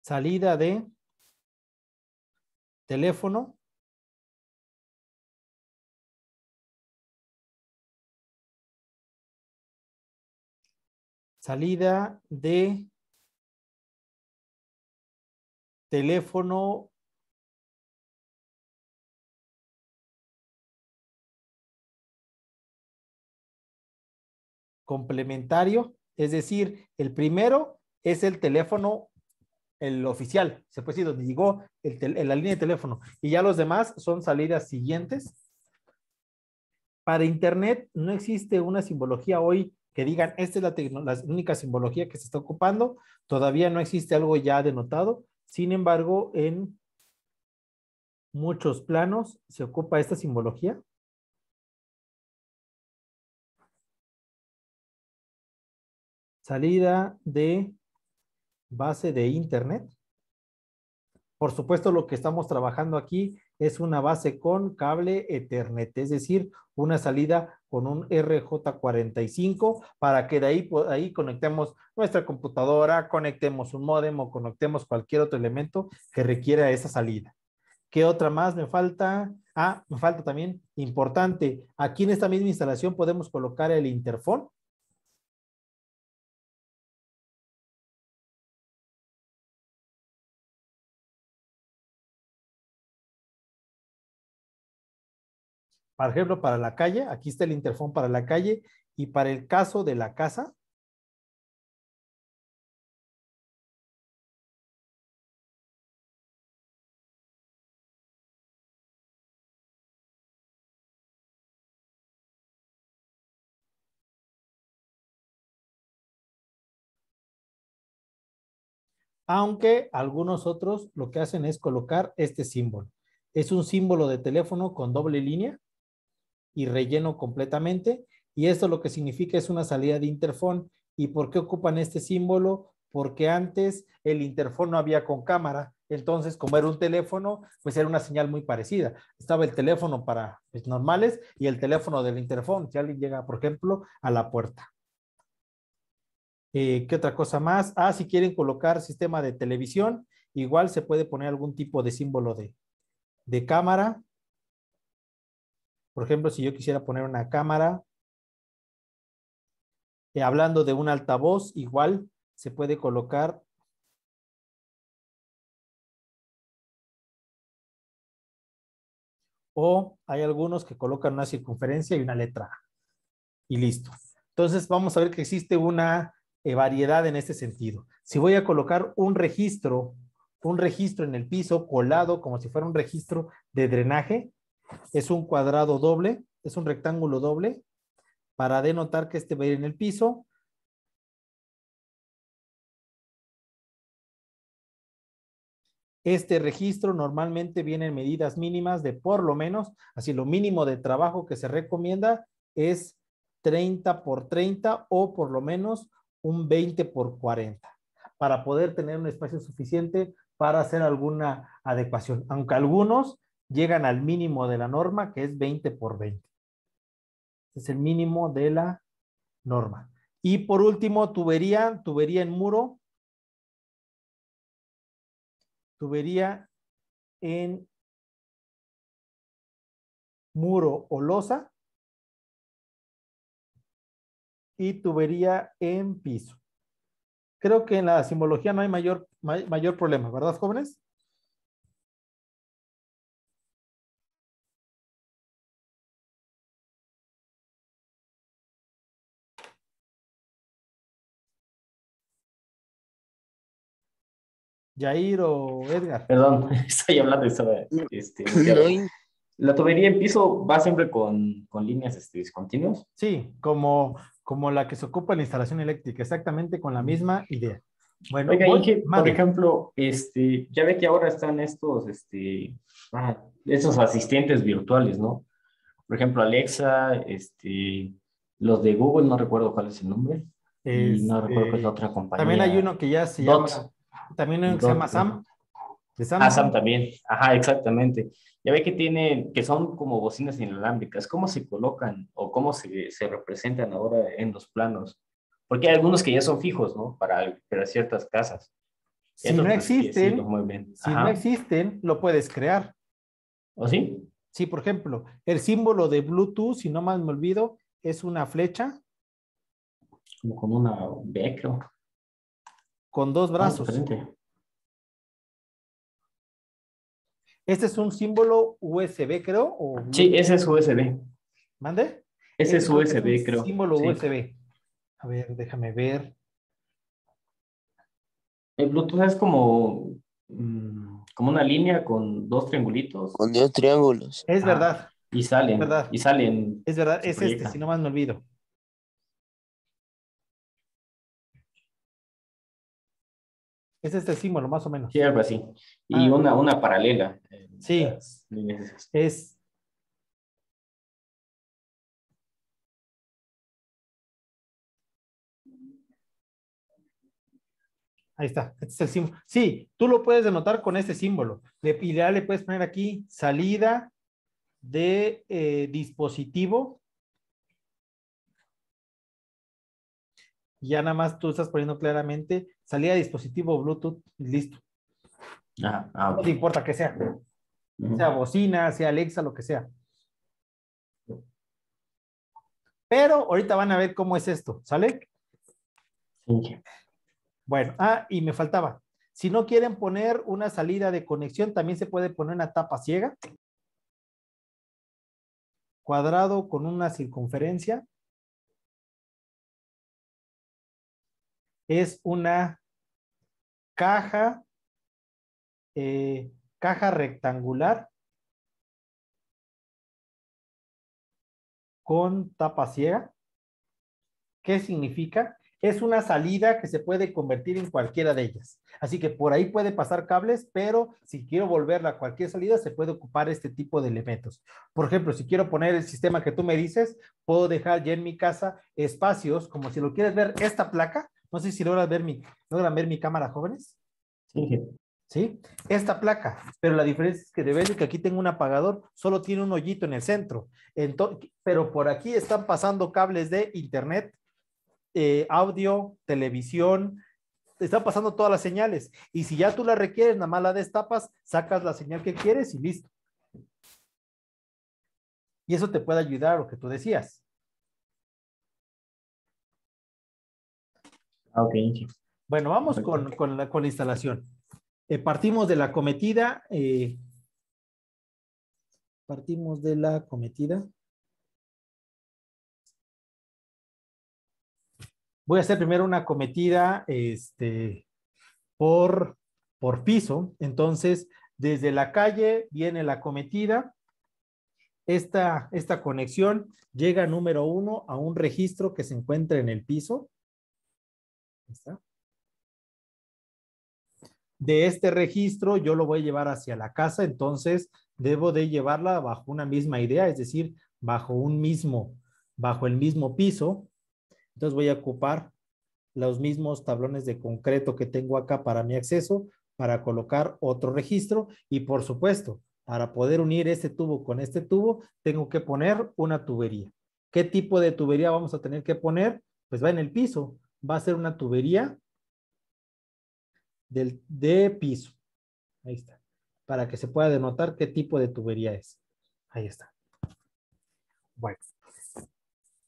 Salida de teléfono. Salida de teléfono complementario, es decir, el primero es el teléfono, el oficial, se puede decir, donde llegó el la línea de teléfono, y ya los demás son salidas siguientes. Para Internet no existe una simbología hoy que digan, esta es la única simbología que se está ocupando, todavía no existe algo ya denotado, sin embargo, en muchos planos se ocupa esta simbología. Salida de base de Internet. Por supuesto, lo que estamos trabajando aquí es una base con cable Ethernet, es decir, una salida con un RJ45 para que de ahí, ahí conectemos nuestra computadora, conectemos un modem o conectemos cualquier otro elemento que requiera esa salida. ¿Qué otra más me falta? Ah, me falta también importante. Aquí en esta misma instalación podemos colocar el interfón Por ejemplo, para la calle, aquí está el interfón para la calle y para el caso de la casa. Aunque algunos otros lo que hacen es colocar este símbolo. Es un símbolo de teléfono con doble línea y relleno completamente. Y esto lo que significa es una salida de interfón. ¿Y por qué ocupan este símbolo? Porque antes el interfón no había con cámara. Entonces, como era un teléfono, pues era una señal muy parecida. Estaba el teléfono para pues, normales y el teléfono del interfón, si alguien llega, por ejemplo, a la puerta. Eh, ¿Qué otra cosa más? Ah, si quieren colocar sistema de televisión, igual se puede poner algún tipo de símbolo de, de cámara por ejemplo, si yo quisiera poner una cámara, eh, hablando de un altavoz, igual se puede colocar o hay algunos que colocan una circunferencia y una letra Y listo. Entonces vamos a ver que existe una eh, variedad en este sentido. Si voy a colocar un registro, un registro en el piso colado como si fuera un registro de drenaje, es un cuadrado doble, es un rectángulo doble para denotar que este va a ir en el piso. Este registro normalmente viene en medidas mínimas de por lo menos, así lo mínimo de trabajo que se recomienda es 30 por 30 o por lo menos un 20 por 40 para poder tener un espacio suficiente para hacer alguna adecuación. Aunque algunos llegan al mínimo de la norma, que es 20 por 20. Es el mínimo de la norma. Y por último, tubería, tubería en muro, tubería en muro o losa y tubería en piso. Creo que en la simbología no hay mayor, mayor problema, ¿verdad, jóvenes? Jair o Edgar. Perdón, estoy hablando de... este, la tubería en piso va siempre con, líneas este, discontinuas. Sí, como, como la que se ocupa en la instalación eléctrica, exactamente con la misma idea. Bueno, por ejemplo, este, ya ve que ahora están estos, este, ah, asistentes virtuales, ¿no? Por ejemplo, Alexa, este, los de Google, no recuerdo cuál es el nombre. no recuerdo cuál es la este, otra compañía. También hay uno que ya se llama también hay que se llama ah, Sam. también. Ajá, exactamente. Ya ve que tienen, que son como bocinas inalámbricas. ¿Cómo se colocan o cómo se, representan ahora en los planos? Porque hay algunos que ya son fijos, ¿no? Para, para ciertas casas. Si no existen, si no existen, lo puedes crear. ¿O sí? Sí, por ejemplo, el símbolo de Bluetooth, si no mal me olvido, es una flecha. Como con una B, creo con dos ah, brazos. este es un símbolo USB, creo. Sí, ese es USB. ¿Mande? Ese eh, es, USB, creo. Símbolo USB. A ver, déjame ver. El Bluetooth es como, mm, como una línea con dos triangulitos. Con dos triángulos. Es ah, verdad. Y salen. Es verdad. Y salen. Es verdad, es este, si no más me olvido. Es este símbolo, más o menos. Sí, algo así. Y ah, una, una paralela. Sí. Eh, es, Ahí está, este es el símbolo. Sí, tú lo puedes denotar con este símbolo. De, y le puedes poner aquí salida de eh, dispositivo. Ya nada más tú estás poniendo claramente salida de dispositivo Bluetooth listo. Ah, ah, no te importa que sea. Sea bocina, sea Alexa, lo que sea. Pero ahorita van a ver cómo es esto, ¿sale? Sí. Bueno, ah, y me faltaba. Si no quieren poner una salida de conexión, también se puede poner una tapa ciega. Cuadrado con una circunferencia. es una caja, eh, caja rectangular con tapa ciega. ¿Qué significa? Es una salida que se puede convertir en cualquiera de ellas. Así que por ahí puede pasar cables, pero si quiero volverla a cualquier salida, se puede ocupar este tipo de elementos. Por ejemplo, si quiero poner el sistema que tú me dices, puedo dejar ya en mi casa espacios, como si lo quieres ver, esta placa no sé si logran ver mi, logran ver mi cámara, jóvenes. Sí. Esta placa, pero la diferencia es que de vez en que aquí tengo un apagador, solo tiene un hoyito en el centro. Entonces, pero por aquí están pasando cables de internet, eh, audio, televisión, están pasando todas las señales. Y si ya tú la requieres, nada más la destapas, sacas la señal que quieres y listo. Y eso te puede ayudar, lo que tú decías. Ah, bueno, vamos con, la, instalación. Eh, partimos de la cometida. Eh, partimos de la cometida. Voy a hacer primero una cometida este, por, por piso. Entonces, desde la calle viene la cometida. esta conexión llega número uno a un registro que se encuentra en el piso. De este registro yo lo voy a llevar hacia la casa, entonces debo de llevarla bajo una misma idea, es decir, bajo un mismo, bajo el mismo piso. Entonces voy a ocupar los mismos tablones de concreto que tengo acá para mi acceso, para colocar otro registro y por supuesto, para poder unir este tubo con este tubo, tengo que poner una tubería. ¿Qué tipo de tubería vamos a tener que poner? Pues va en el piso va a ser una tubería de piso. Ahí está. Para que se pueda denotar qué tipo de tubería es. Ahí está. Bueno.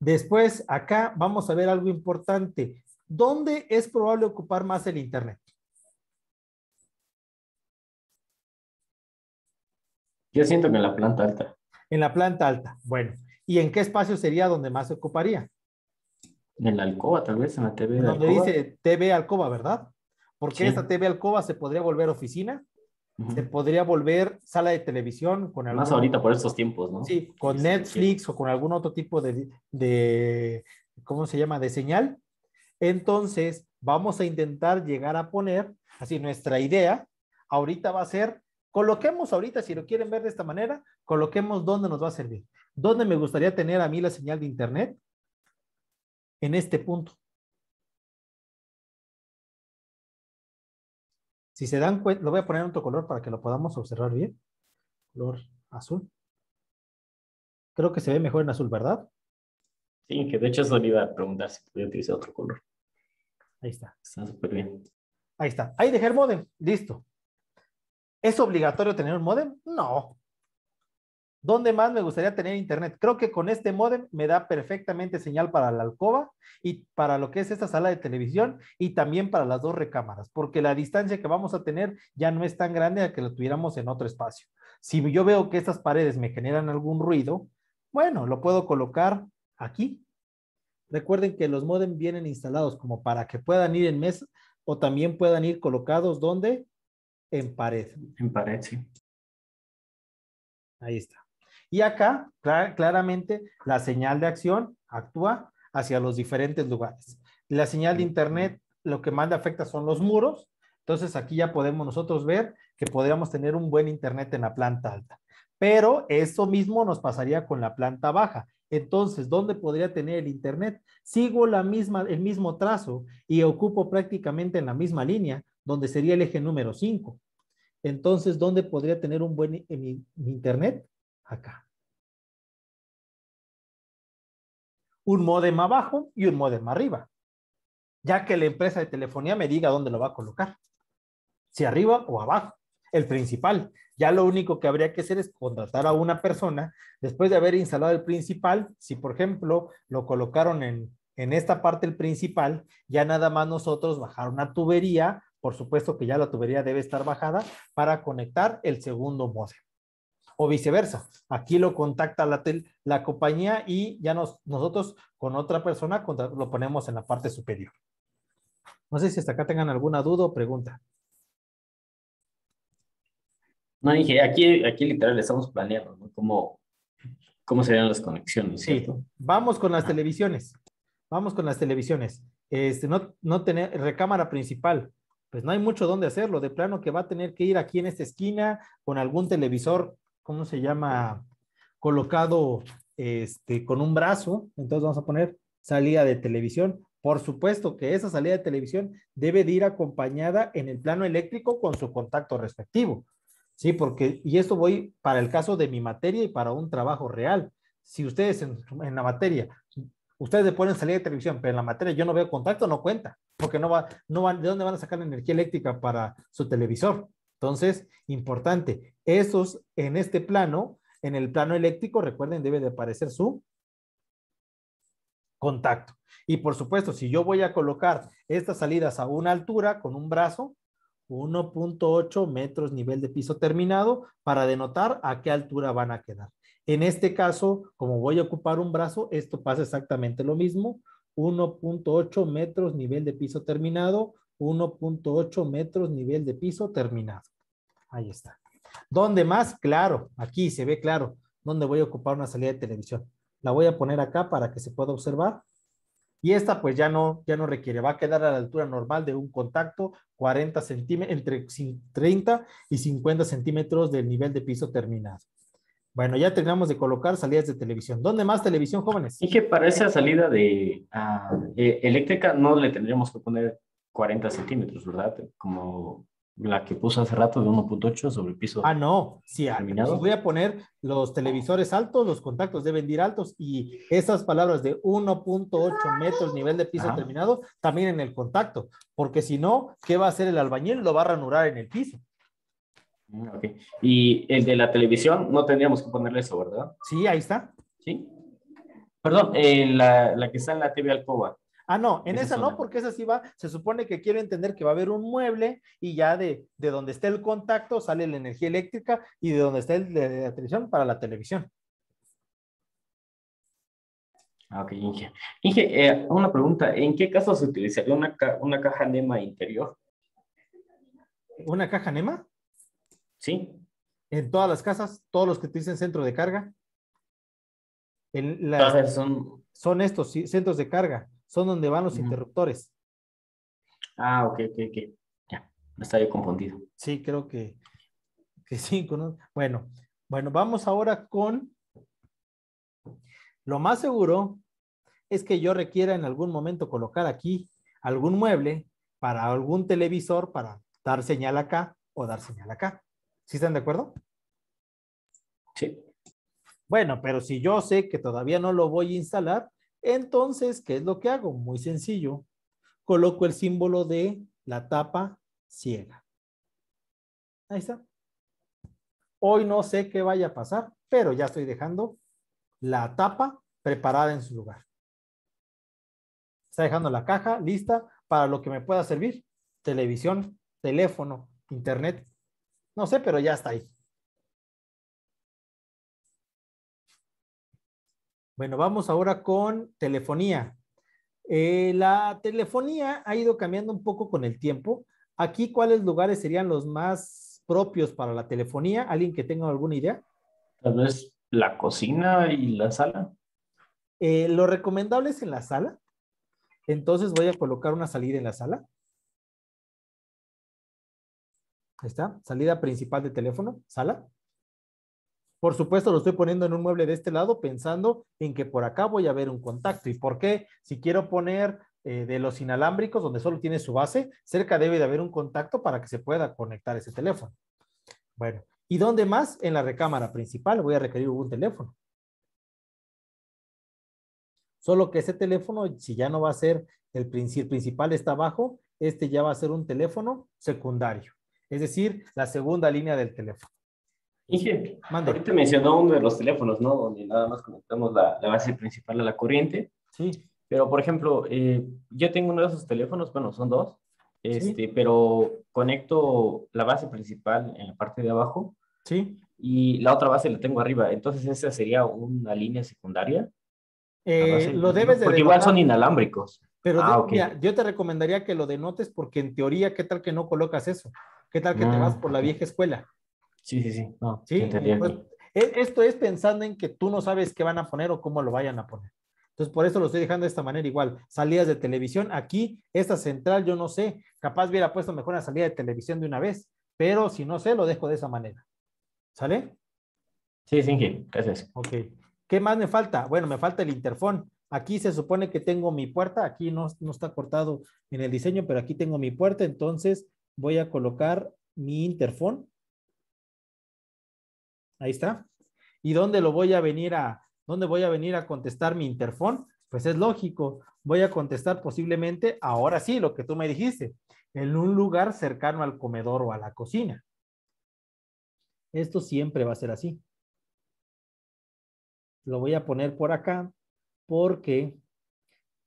Después, acá vamos a ver algo importante. ¿Dónde es probable ocupar más el Internet? Yo siento que en la planta alta. En la planta alta. Bueno, ¿y en qué espacio sería donde más se ocuparía? En la alcoba, tal vez, en la TV. Donde dice TV alcoba, ¿verdad? Porque esta TV alcoba se podría volver oficina, se podría volver sala de televisión con Más ahorita por estos tiempos, ¿no? Sí, con Netflix o con algún otro tipo de, de, ¿cómo se llama? De señal. Entonces, vamos a intentar llegar a poner, así nuestra idea, ahorita va a ser, coloquemos ahorita, si lo quieren ver de esta manera, coloquemos dónde nos va a servir. ¿Dónde me gustaría tener a mí la señal de Internet? en este punto. Si se dan cuenta, lo voy a poner en otro color para que lo podamos observar bien. Color azul. Creo que se ve mejor en azul, ¿verdad? Sí, que de hecho solo iba a preguntar si podía utilizar otro color. Ahí está. Está súper bien. Ahí está. Ahí dejé el modem. Listo. ¿Es obligatorio tener un modem? No. ¿Dónde más me gustaría tener internet? Creo que con este modem me da perfectamente señal para la alcoba y para lo que es esta sala de televisión y también para las dos recámaras, porque la distancia que vamos a tener ya no es tan grande a que lo tuviéramos en otro espacio. Si yo veo que estas paredes me generan algún ruido, bueno, lo puedo colocar aquí. Recuerden que los modem vienen instalados como para que puedan ir en mesa o también puedan ir colocados donde? En pared. En pared, sí. Ahí está. Y acá, claramente, la señal de acción actúa hacia los diferentes lugares. La señal de Internet lo que más le afecta son los muros. Entonces aquí ya podemos nosotros ver que podríamos tener un buen Internet en la planta alta. Pero eso mismo nos pasaría con la planta baja. Entonces, ¿dónde podría tener el Internet? Sigo la misma, el mismo trazo y ocupo prácticamente en la misma línea, donde sería el eje número 5. Entonces, ¿dónde podría tener un buen eh, Internet? acá. Un modem abajo y un modem arriba. Ya que la empresa de telefonía me diga dónde lo va a colocar. Si arriba o abajo. El principal. Ya lo único que habría que hacer es contratar a una persona después de haber instalado el principal. Si, por ejemplo, lo colocaron en, en esta parte el principal, ya nada más nosotros bajar una tubería por supuesto que ya la tubería debe estar bajada para conectar el segundo modem o viceversa. Aquí lo contacta la, la compañía y ya nos, nosotros con otra persona lo ponemos en la parte superior. No sé si hasta acá tengan alguna duda o pregunta. No, dije, aquí, aquí literal estamos planeando ¿no? ¿Cómo, cómo serían las conexiones. Sí, vamos con las ah. televisiones. Vamos con las televisiones. Este, no, no tener recámara principal pues no hay mucho donde hacerlo. De plano que va a tener que ir aquí en esta esquina con algún televisor ¿cómo se llama? Colocado este, con un brazo, entonces vamos a poner salida de televisión. Por supuesto que esa salida de televisión debe de ir acompañada en el plano eléctrico con su contacto respectivo. Sí, porque, y esto voy para el caso de mi materia y para un trabajo real. Si ustedes en, la materia, ustedes le ponen salida de televisión, pero en la materia yo no veo contacto, no cuenta, porque no va, no van, ¿de dónde van a sacar energía eléctrica para su televisor? Entonces, importante, esos en este plano, en el plano eléctrico, recuerden, debe de aparecer su contacto. Y por supuesto, si yo voy a colocar estas salidas a una altura con un brazo, 1.8 metros nivel de piso terminado para denotar a qué altura van a quedar. En este caso, como voy a ocupar un brazo, esto pasa exactamente lo mismo. 1.8 metros nivel de piso terminado 1.8 metros nivel de piso terminado. Ahí está. ¿Dónde más? Claro, aquí se ve claro dónde voy a ocupar una salida de televisión. La voy a poner acá para que se pueda observar. Y esta pues ya no, ya no requiere, va a quedar a la altura normal de un contacto, 40 centímetros, entre 30 y 50 centímetros del nivel de piso terminado. Bueno, ya terminamos de colocar salidas de televisión. ¿Dónde más televisión, jóvenes? Dije, para esa salida de ah, eh, eléctrica no le tendríamos que poner 40 centímetros, ¿verdad? Como la que puso hace rato de 1.8 sobre el piso. Ah, no, sí, ah, pues voy a poner los televisores altos, los contactos deben ir altos y esas palabras de 1.8 metros nivel de piso terminado también en el contacto, porque si no, ¿qué va a hacer el albañil? Lo va a ranurar en el piso. Mm, ok, y el de la televisión no tendríamos que ponerle eso, ¿verdad? Sí, ahí está. Sí. Perdón, eh, la, la que está en la TV Alcoba. Ah, no, en esa, no, porque esa sí va, se supone que quiero entender que va a haber un mueble y ya de, de donde esté el contacto sale la energía eléctrica y de donde está el la televisión para la televisión. Ah, ok, Inge. Inge, eh, una pregunta, ¿en qué caso se utilizaría una, caja NEMA interior? ¿Una caja NEMA? Sí. En todas las casas, todos los que utilizan centro de carga. son... son estos sí, centros de carga son donde van los interruptores. Ah, ok, ok, ok. Ya, me estaba confundido. Sí, creo que, que sí. Bueno, bueno, vamos ahora con lo más seguro es que yo requiera en algún momento colocar aquí algún mueble para algún televisor para dar señal acá o dar señal acá. ¿Sí están de acuerdo? Sí. Bueno, pero si yo sé que todavía no lo voy a instalar, entonces, ¿qué es lo que hago? Muy sencillo. Coloco el símbolo de la tapa ciega. Ahí está. Hoy no sé qué vaya a pasar, pero ya estoy dejando la tapa preparada en su lugar. Está dejando la caja lista para lo que me pueda servir. Televisión, teléfono, internet. No sé, pero ya está ahí. Bueno, vamos ahora con telefonía. Eh, la telefonía ha ido cambiando un poco con el tiempo. Aquí, ¿cuáles lugares serían los más propios para la telefonía? ¿Alguien que tenga alguna idea? Tal vez la cocina y la sala. Eh, lo recomendable es en la sala. Entonces voy a colocar una salida en la sala. Ahí está, salida principal de teléfono, sala. Por supuesto, lo estoy poniendo en un mueble de este lado pensando en que por acá voy a ver un contacto. ¿Y por qué? Si quiero poner eh, de los inalámbricos, donde solo tiene su base, cerca debe de haber un contacto para que se pueda conectar ese teléfono. Bueno, ¿y dónde más? En la recámara principal voy a requerir un teléfono. Solo que ese teléfono, si ya no va a ser el, el principal, está abajo, este ya va a ser un teléfono secundario, es decir, la segunda línea del teléfono. Inge, ahorita mencionó uno de los teléfonos, ¿no? Donde nada más conectamos la, base principal a la corriente. Sí. Pero, por ejemplo, eh, yo tengo uno de esos teléfonos, bueno, son dos, este, pero conecto la base principal en la parte de abajo. Sí. Y la otra base la tengo arriba. Entonces, esa sería una línea secundaria. Eh, lo debes de Porque igual son inalámbricos. Pero ah, yo te recomendaría que lo denotes porque en teoría, ¿qué tal que no colocas eso? ¿Qué tal que te ah, vas por la vieja escuela? Sí, sí, sí. sí, pues, e-, esto es pensando en que tú no sabes qué van a poner o cómo lo vayan a poner. Entonces, por eso lo estoy dejando de esta manera igual. Salidas de televisión, aquí, esta central, yo no sé, capaz hubiera puesto mejor la salida de televisión de una vez, pero si no sé, lo dejo de esa manera. ¿Sale? Sí, sí, gracias. Ok. ¿Qué más me falta? Bueno, me falta el interfón. Aquí se supone que tengo mi puerta, aquí no, no está cortado en el diseño, pero aquí tengo mi puerta, entonces voy a colocar mi interfón Ahí está. ¿Y dónde lo voy a venir a, dónde voy a venir a contestar mi interfón? Pues es lógico, voy a contestar posiblemente, ahora sí, lo que tú me dijiste, en un lugar cercano al comedor o a la cocina. Esto siempre va a ser así. Lo voy a poner por acá porque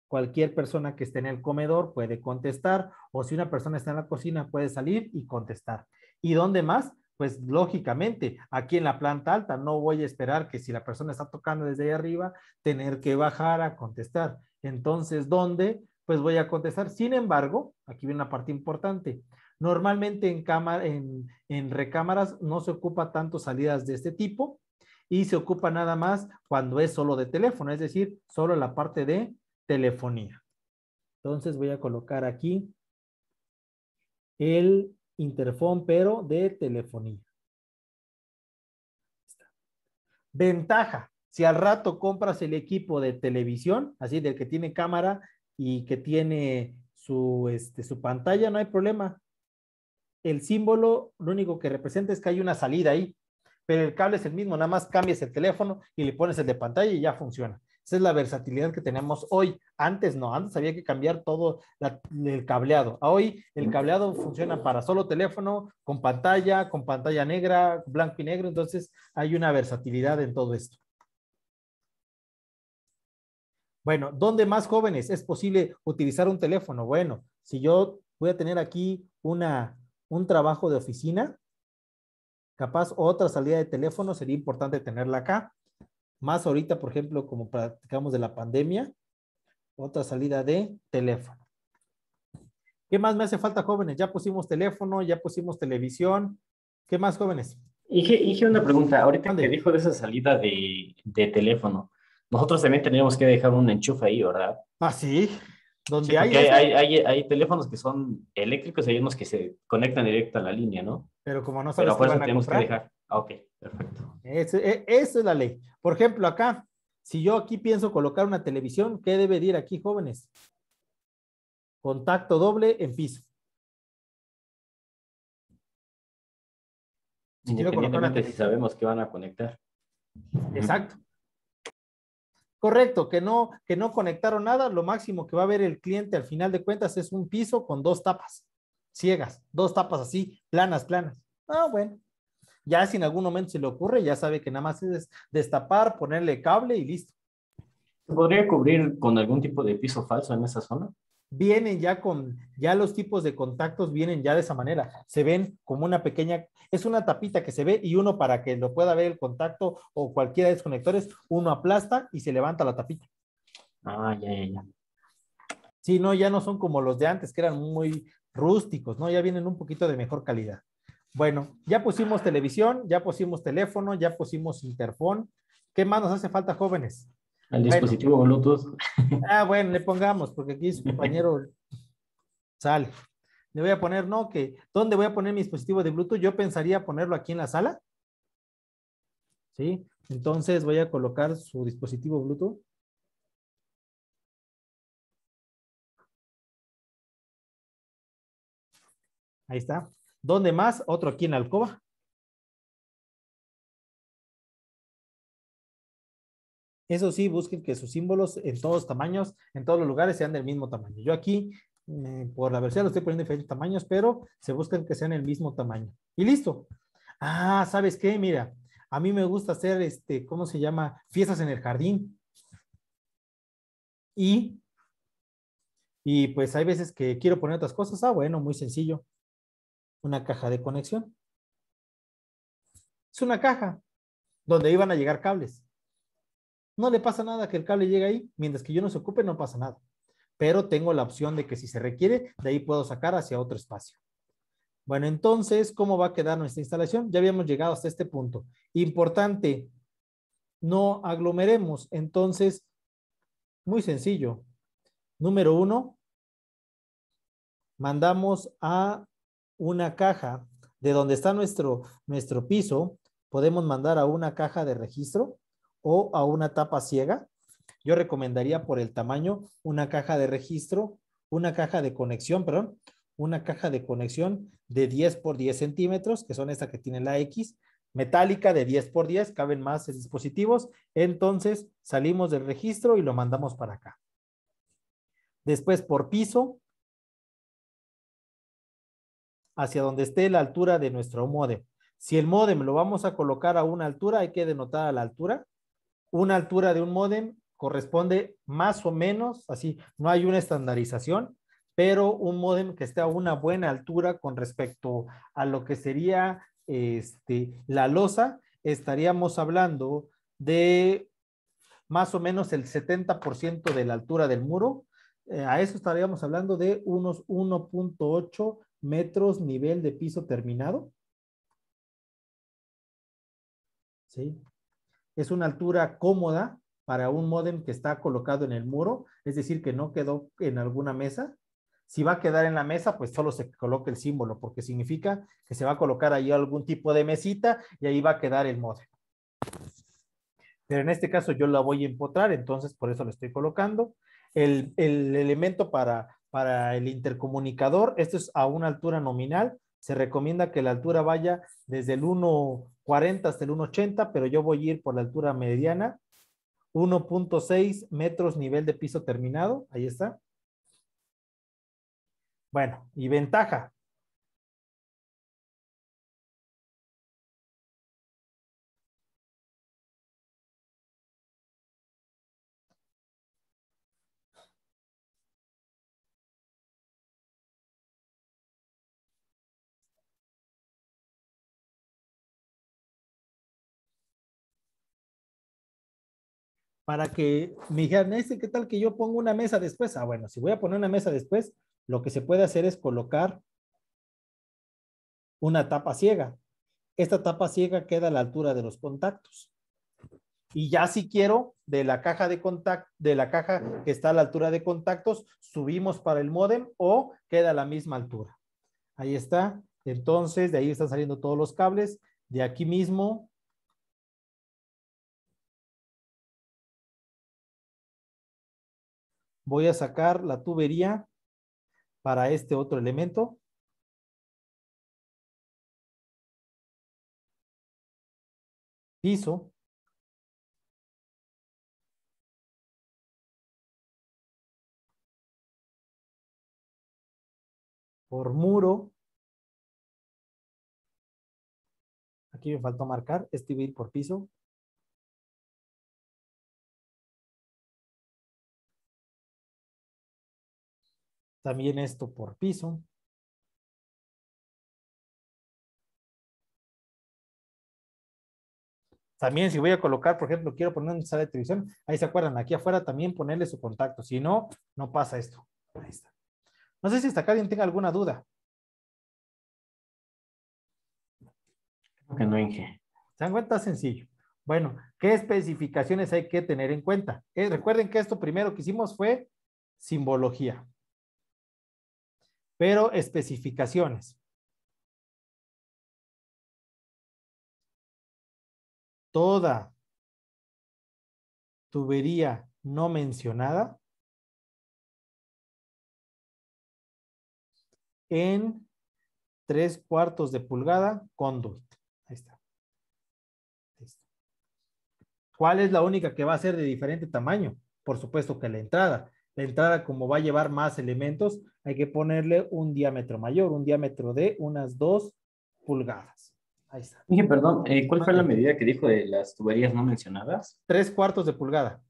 cualquier persona que esté en el comedor puede contestar o si una persona está en la cocina puede salir y contestar. ¿Y dónde más? pues lógicamente aquí en la planta alta no voy a esperar que si la persona está tocando desde arriba, tener que bajar a contestar. Entonces, ¿dónde? Pues voy a contestar. Sin embargo, aquí viene una parte importante. Normalmente en, en recámaras no se ocupa tanto salidas de este tipo y se ocupa nada más cuando es solo de teléfono, es decir, solo la parte de telefonía. Entonces voy a colocar aquí el interfón, pero de telefonía. Ventaja, si al rato compras el equipo de televisión, así del que tiene cámara y que tiene su, este, su pantalla, no hay problema. El símbolo lo único que representa es que hay una salida ahí, pero el cable es el mismo, nada más cambias el teléfono y le pones el de pantalla y ya funciona. Esa es la versatilidad que tenemos hoy. Antes no, antes había que cambiar todo el cableado. Hoy el cableado funciona para solo teléfono, con pantalla, con pantalla negra, blanco y negro. Entonces hay una versatilidad en todo esto. Bueno, ¿dónde más jóvenes es posible utilizar un teléfono? Bueno, si yo voy a tener aquí una, un trabajo de oficina, capaz otra salida de teléfono, sería importante tenerla acá. Más ahorita, por ejemplo, como practicamos de la pandemia, otra salida de teléfono. ¿Qué más me hace falta, jóvenes? Ya pusimos teléfono, ya pusimos televisión. ¿Qué más, jóvenes? Dije una pregunta. Ahorita que dijo de esa salida de, de teléfono, nosotros también tenemos que dejar un enchufe ahí, ¿verdad? Ah, sí. Donde hay, hay, teléfonos que son eléctricos y hay unos que se conectan directo a la línea, ¿no? Pero como no sabemos tenemos que dejar. Ah, ok, perfecto. E, esa es la ley. Por ejemplo, acá, si yo aquí pienso colocar una televisión, ¿qué debe decir aquí, jóvenes? Contacto doble en piso. Si si sabemos que van a conectar. Exacto. Correcto, que no, que no conectaron nada, lo máximo que va a ver el cliente al final de cuentas es un piso con dos tapas ciegas, dos tapas así, planas, planas. Ah, bueno. Ya si en algún momento se le ocurre, ya sabe que nada más es destapar, ponerle cable y listo. ¿Se podría cubrir con algún tipo de piso falso en esa zona? vienen ya con, ya los tipos de contactos vienen ya de esa manera, se ven como una pequeña, es una tapita que se ve y uno para que lo pueda ver el contacto o cualquiera de los conectores, uno aplasta y se levanta la tapita. Ah, ya, ya, ya. no, ya no son como los de antes que eran muy rústicos, ¿no? Ya vienen un poquito de mejor calidad. Bueno, ya pusimos televisión, ya pusimos teléfono, ya pusimos interfón. ¿Qué más nos hace falta, jóvenes? Al dispositivo Bluetooth. Ah, bueno, le pongamos, porque aquí su compañero sale. Le voy a poner, no, que, ¿dónde voy a poner mi dispositivo de Bluetooth? Yo pensaría ponerlo aquí en la sala. ¿Sí? Entonces voy a colocar su dispositivo Bluetooth. Ahí está. ¿Dónde más? Otro aquí en la alcoba. Eso sí, busquen que sus símbolos en todos los tamaños, en todos los lugares sean del mismo tamaño. Yo aquí, eh, por la versión, lo estoy poniendo en diferentes tamaños, pero se buscan que sean el mismo tamaño. Y listo. Ah, ¿sabes qué? Mira, a mí me gusta hacer, este, ¿cómo se llama? Fiestas en el jardín. Y, y pues hay veces que quiero poner otras cosas. Ah, bueno, muy sencillo. Una caja de conexión. Es una caja donde iban a llegar cables. No le pasa nada que el cable llegue ahí, mientras que yo no se ocupe, no pasa nada. Pero tengo la opción de que si se requiere, de ahí puedo sacar hacia otro espacio. Bueno, entonces, ¿cómo va a quedar nuestra instalación? Ya habíamos llegado hasta este punto. Importante, no aglomeremos. Entonces, muy sencillo. Número uno, mandamos a una caja de donde está nuestro, nuestro piso, podemos mandar a una caja de registro o a una tapa ciega, yo recomendaría por el tamaño una caja de registro, una caja de conexión, perdón, una caja de conexión de 10 por 10 centímetros, que son esta que tiene la X, metálica de 10 por 10, caben más dispositivos, entonces salimos del registro y lo mandamos para acá. Después por piso, hacia donde esté la altura de nuestro modem Si el modem lo vamos a colocar a una altura, hay que denotar a la altura una altura de un modem corresponde más o menos, así, no hay una estandarización, pero un modem que esté a una buena altura con respecto a lo que sería este, la losa, estaríamos hablando de más o menos el 70% de la altura del muro. Eh, a eso estaríamos hablando de unos 1.8 metros nivel de piso terminado. ¿Sí? es una altura cómoda para un modem que está colocado en el muro, es decir, que no quedó en alguna mesa. Si va a quedar en la mesa, pues solo se coloca el símbolo, porque significa que se va a colocar ahí algún tipo de mesita y ahí va a quedar el modem. Pero en este caso yo la voy a empotrar, entonces por eso lo estoy colocando. El, el elemento para, para el intercomunicador, esto es a una altura nominal, se recomienda que la altura vaya desde el 1,40 hasta el 1,80, pero yo voy a ir por la altura mediana, 1.6 metros nivel de piso terminado, ahí está. Bueno, y ventaja, para que me digan, ¿qué tal que yo pongo una mesa después? Ah, bueno, si voy a poner una mesa después, lo que se puede hacer es colocar una tapa ciega. Esta tapa ciega queda a la altura de los contactos. Y ya si quiero, de la caja de contacto, de la caja que está a la altura de contactos, subimos para el módem o queda a la misma altura. Ahí está. Entonces, de ahí están saliendo todos los cables. De aquí mismo voy a sacar la tubería para este otro elemento. Piso. Por muro. Aquí me faltó marcar, este por piso. También esto por piso. También si voy a colocar, por ejemplo, quiero poner una sala de televisión, ahí se acuerdan, aquí afuera también ponerle su contacto. Si no, no pasa esto. Ahí está. No sé si hasta acá alguien tenga alguna duda. que no, Inge. ¿Se dan cuenta? Sencillo. Bueno, ¿qué especificaciones hay que tener en cuenta? Eh, recuerden que esto primero que hicimos fue simbología pero especificaciones. Toda tubería no mencionada en tres cuartos de pulgada conduit. Ahí está. ¿Cuál es la única que va a ser de diferente tamaño? Por supuesto que la entrada la entrada como va a llevar más elementos, hay que ponerle un diámetro mayor, un diámetro de unas dos pulgadas. Ahí está. perdón, eh, ¿cuál fue la ah, medida que dijo de las tuberías no mencionadas? Tres cuartos de pulgada.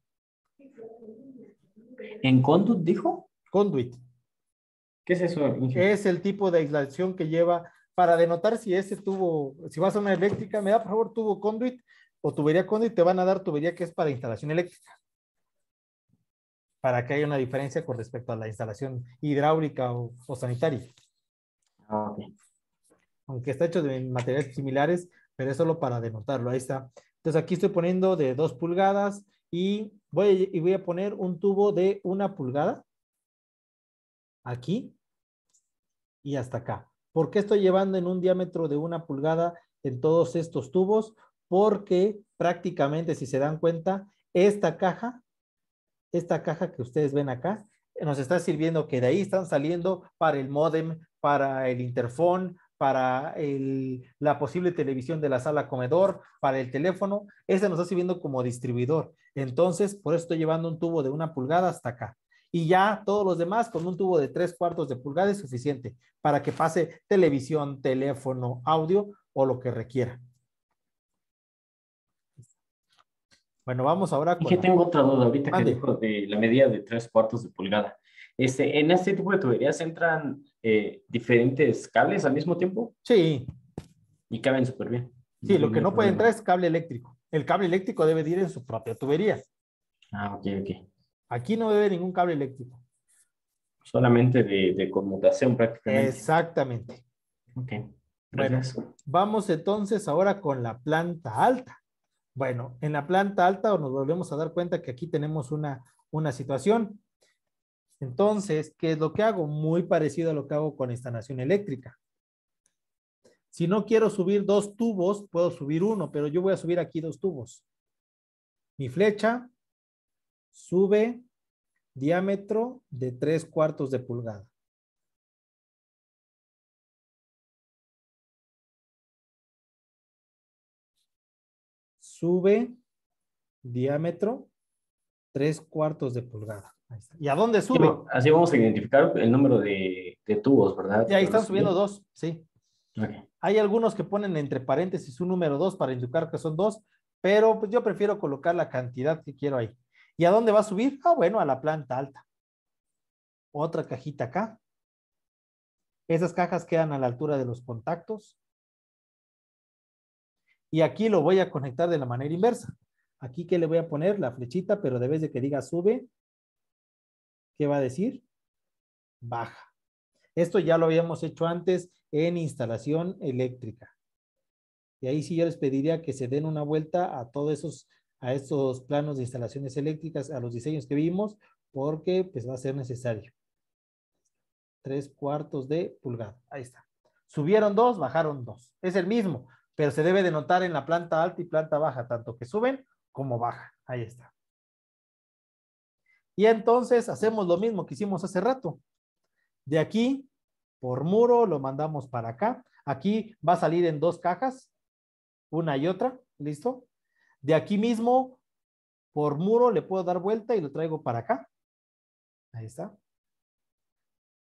¿En conduit dijo? Conduit. ¿Qué es eso? Es el tipo de aislación que lleva para denotar si ese tubo, si vas a una eléctrica, me da por favor tubo conduit o tubería conduit, te van a dar tubería que es para instalación eléctrica para que haya una diferencia con respecto a la instalación hidráulica o, sanitaria. Ah, Aunque está hecho de materiales similares, pero es solo para denotarlo. Ahí está. Entonces aquí estoy poniendo de dos pulgadas y voy, y voy a poner un tubo de una pulgada. Aquí y hasta acá. ¿Por qué estoy llevando en un diámetro de una pulgada en todos estos tubos? Porque prácticamente, si se dan cuenta, esta caja esta caja que ustedes ven acá eh, nos está sirviendo que de ahí están saliendo para el modem, para el interfón, para el, la posible televisión de la sala comedor, para el teléfono. Ese nos está sirviendo como distribuidor. Entonces, por eso estoy llevando un tubo de una pulgada hasta acá. Y ya todos los demás con un tubo de tres cuartos de pulgada es suficiente para que pase televisión, teléfono, audio o lo que requiera. Bueno, vamos ahora con... Que tengo otra duda ahorita que dijo de la medida de tres cuartos de pulgada. Este, ¿En este tipo de tuberías entran eh, diferentes cables al mismo tiempo? Sí. Y caben súper bien. Sí, lo que no puede entrar es cable eléctrico. El cable eléctrico debe ir en su propia tubería. Ah, ok, ok. Aquí no debe ningún cable eléctrico. Solamente de, conmutación prácticamente. Exactamente. Ok. Bueno, vamos entonces ahora con la planta alta. Bueno, en la planta alta nos volvemos a dar cuenta que aquí tenemos una, una situación. Entonces, ¿qué es lo que hago? Muy parecido a lo que hago con instalación eléctrica. Si no quiero subir dos tubos, puedo subir uno, pero yo voy a subir aquí dos tubos. Mi flecha sube diámetro de tres cuartos de pulgada. sube diámetro tres cuartos de pulgada. ¿Y a dónde sube? Así vamos a identificar el número de, tubos, ¿verdad? Y ahí están subiendo dos, sí. Hay algunos que ponen entre paréntesis un número dos para indicar que son dos, pero pues, yo prefiero colocar la cantidad que quiero ahí. ¿Y a dónde va a subir? Ah, bueno, a la planta alta. Otra cajita acá. Esas cajas quedan a la altura de los contactos. Y aquí lo voy a conectar de la manera inversa. Aquí que le voy a poner la flechita, pero de vez de que diga sube, ¿qué va a decir? Baja. Esto ya lo habíamos hecho antes en instalación eléctrica. Y ahí sí yo les pediría que se den una vuelta a todos esos, a estos planos de instalaciones eléctricas, a los diseños que vimos, porque pues va a ser necesario. Tres cuartos de pulgada. Ahí está. Subieron dos, bajaron dos. Es el mismo pero se debe de notar en la planta alta y planta baja, tanto que suben como bajan. Ahí está. Y entonces hacemos lo mismo que hicimos hace rato. De aquí, por muro, lo mandamos para acá. Aquí va a salir en dos cajas, una y otra, ¿listo? De aquí mismo, por muro, le puedo dar vuelta y lo traigo para acá. Ahí está.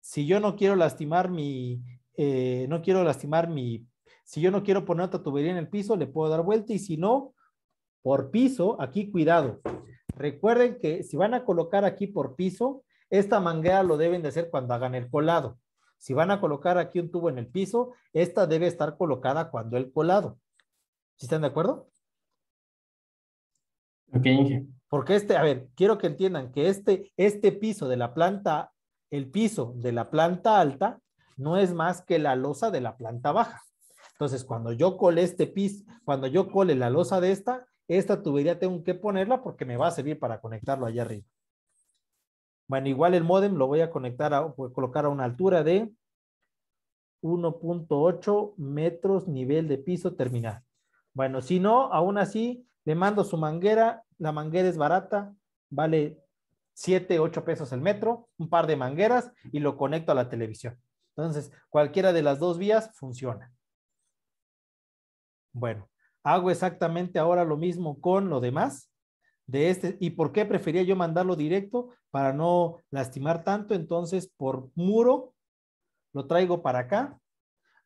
Si yo no quiero lastimar mi, eh, no quiero lastimar mi si yo no quiero poner otra tubería en el piso, le puedo dar vuelta y si no, por piso, aquí cuidado. Recuerden que si van a colocar aquí por piso, esta manguera lo deben de hacer cuando hagan el colado. Si van a colocar aquí un tubo en el piso, esta debe estar colocada cuando el colado. ¿Sí están de acuerdo? Ok, Porque este, a ver, quiero que entiendan que este, este piso de la planta, el piso de la planta alta, no es más que la losa de la planta baja. Entonces, cuando yo cole este piso, cuando yo cole la losa de esta, esta tubería tengo que ponerla porque me va a servir para conectarlo allá arriba. Bueno, igual el modem lo voy a conectar a, colocar a una altura de 1.8 metros nivel de piso terminal. Bueno, si no, aún así, le mando su manguera. La manguera es barata, vale 7, 8 pesos el metro, un par de mangueras y lo conecto a la televisión. Entonces, cualquiera de las dos vías funciona. Bueno, hago exactamente ahora lo mismo con lo demás de este. ¿Y por qué prefería yo mandarlo directo para no lastimar tanto? Entonces, por muro, lo traigo para acá.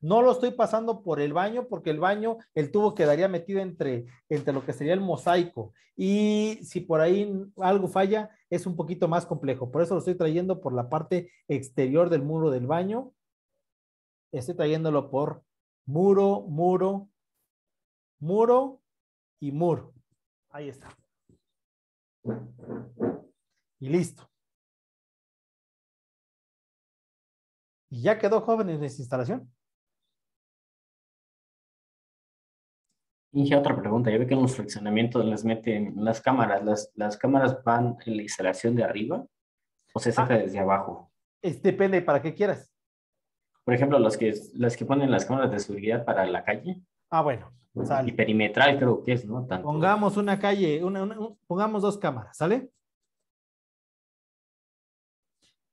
No lo estoy pasando por el baño porque el baño, el tubo quedaría metido entre, entre lo que sería el mosaico. Y si por ahí algo falla, es un poquito más complejo. Por eso lo estoy trayendo por la parte exterior del muro del baño. Estoy trayéndolo por muro, muro, muro y muro. Ahí está. Y listo. Y ya quedó joven en esa instalación. Inge, otra pregunta, ya ve que en los fraccionamientos les meten las cámaras, las, cámaras van en la instalación de arriba o se saca ah. desde abajo. depende para qué quieras. Por ejemplo, que, las que ponen las cámaras de seguridad para la calle, Ah, bueno. Y perimetral creo que es, ¿no? Pongamos una calle, pongamos dos cámaras, ¿sale?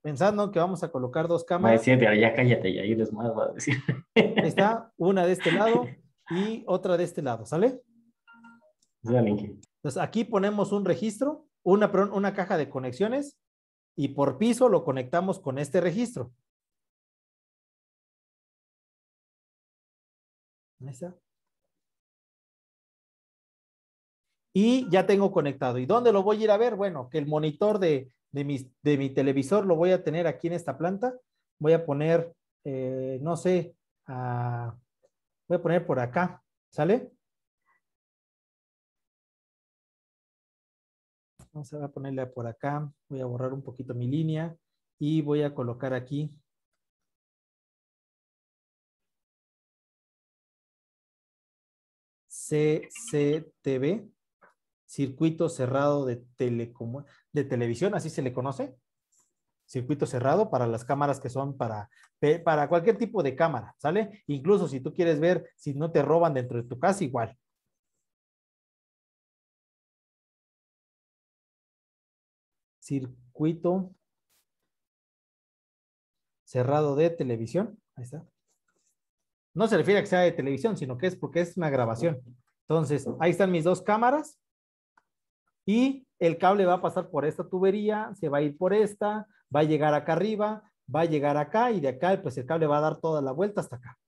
Pensando que vamos a colocar dos cámaras. Va a ya cállate, ya les más, a decir. Está una de este lado y otra de este lado, ¿sale? Entonces aquí ponemos un registro, una, una caja de conexiones y por piso lo conectamos con este registro. está? y ya tengo conectado. ¿Y dónde lo voy a ir a ver? Bueno, que el monitor de, de, mi, televisor lo voy a tener aquí en esta planta. Voy a poner, eh, no sé, voy a poner por acá, ¿sale? Vamos a ponerle por acá, voy a borrar un poquito mi línea y voy a colocar aquí CCTV circuito cerrado de, de televisión, así se le conoce, circuito cerrado para las cámaras que son para, para cualquier tipo de cámara, ¿sale? Incluso si tú quieres ver si no te roban dentro de tu casa, igual. Circuito cerrado de televisión, ahí está. No se refiere a que sea de televisión, sino que es porque es una grabación. Entonces, ahí están mis dos cámaras y el cable va a pasar por esta tubería, se va a ir por esta, va a llegar acá arriba, va a llegar acá y de acá pues el cable va a dar toda la vuelta hasta acá.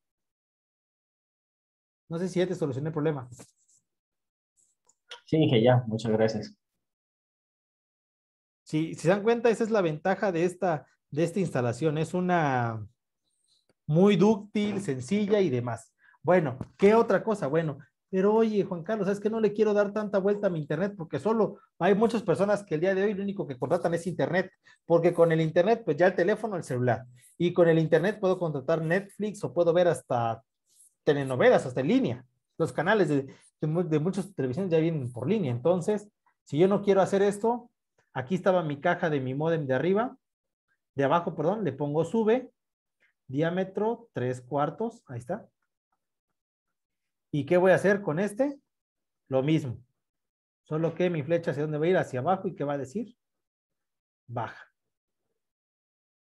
No sé si ya te solucioné el problema. Sí, dije ya, muchas gracias. Sí, si se dan cuenta, esa es la ventaja de esta, de esta instalación. Es una muy dúctil, sencilla y demás. Bueno, ¿qué otra cosa? Bueno, pero oye, Juan Carlos, es que no le quiero dar tanta vuelta a mi Internet porque solo hay muchas personas que el día de hoy lo único que contratan es Internet, porque con el Internet, pues ya el teléfono, el celular, y con el Internet puedo contratar Netflix o puedo ver hasta telenovelas, hasta en línea. Los canales de, muchas televisiones ya vienen por línea. Entonces, si yo no quiero hacer esto, aquí estaba mi caja de mi modem de arriba, de abajo, perdón, le pongo sube, diámetro tres cuartos, ahí está, ¿Y qué voy a hacer con este? Lo mismo. Solo que mi flecha hacia dónde va a ir, hacia abajo y qué va a decir? Baja.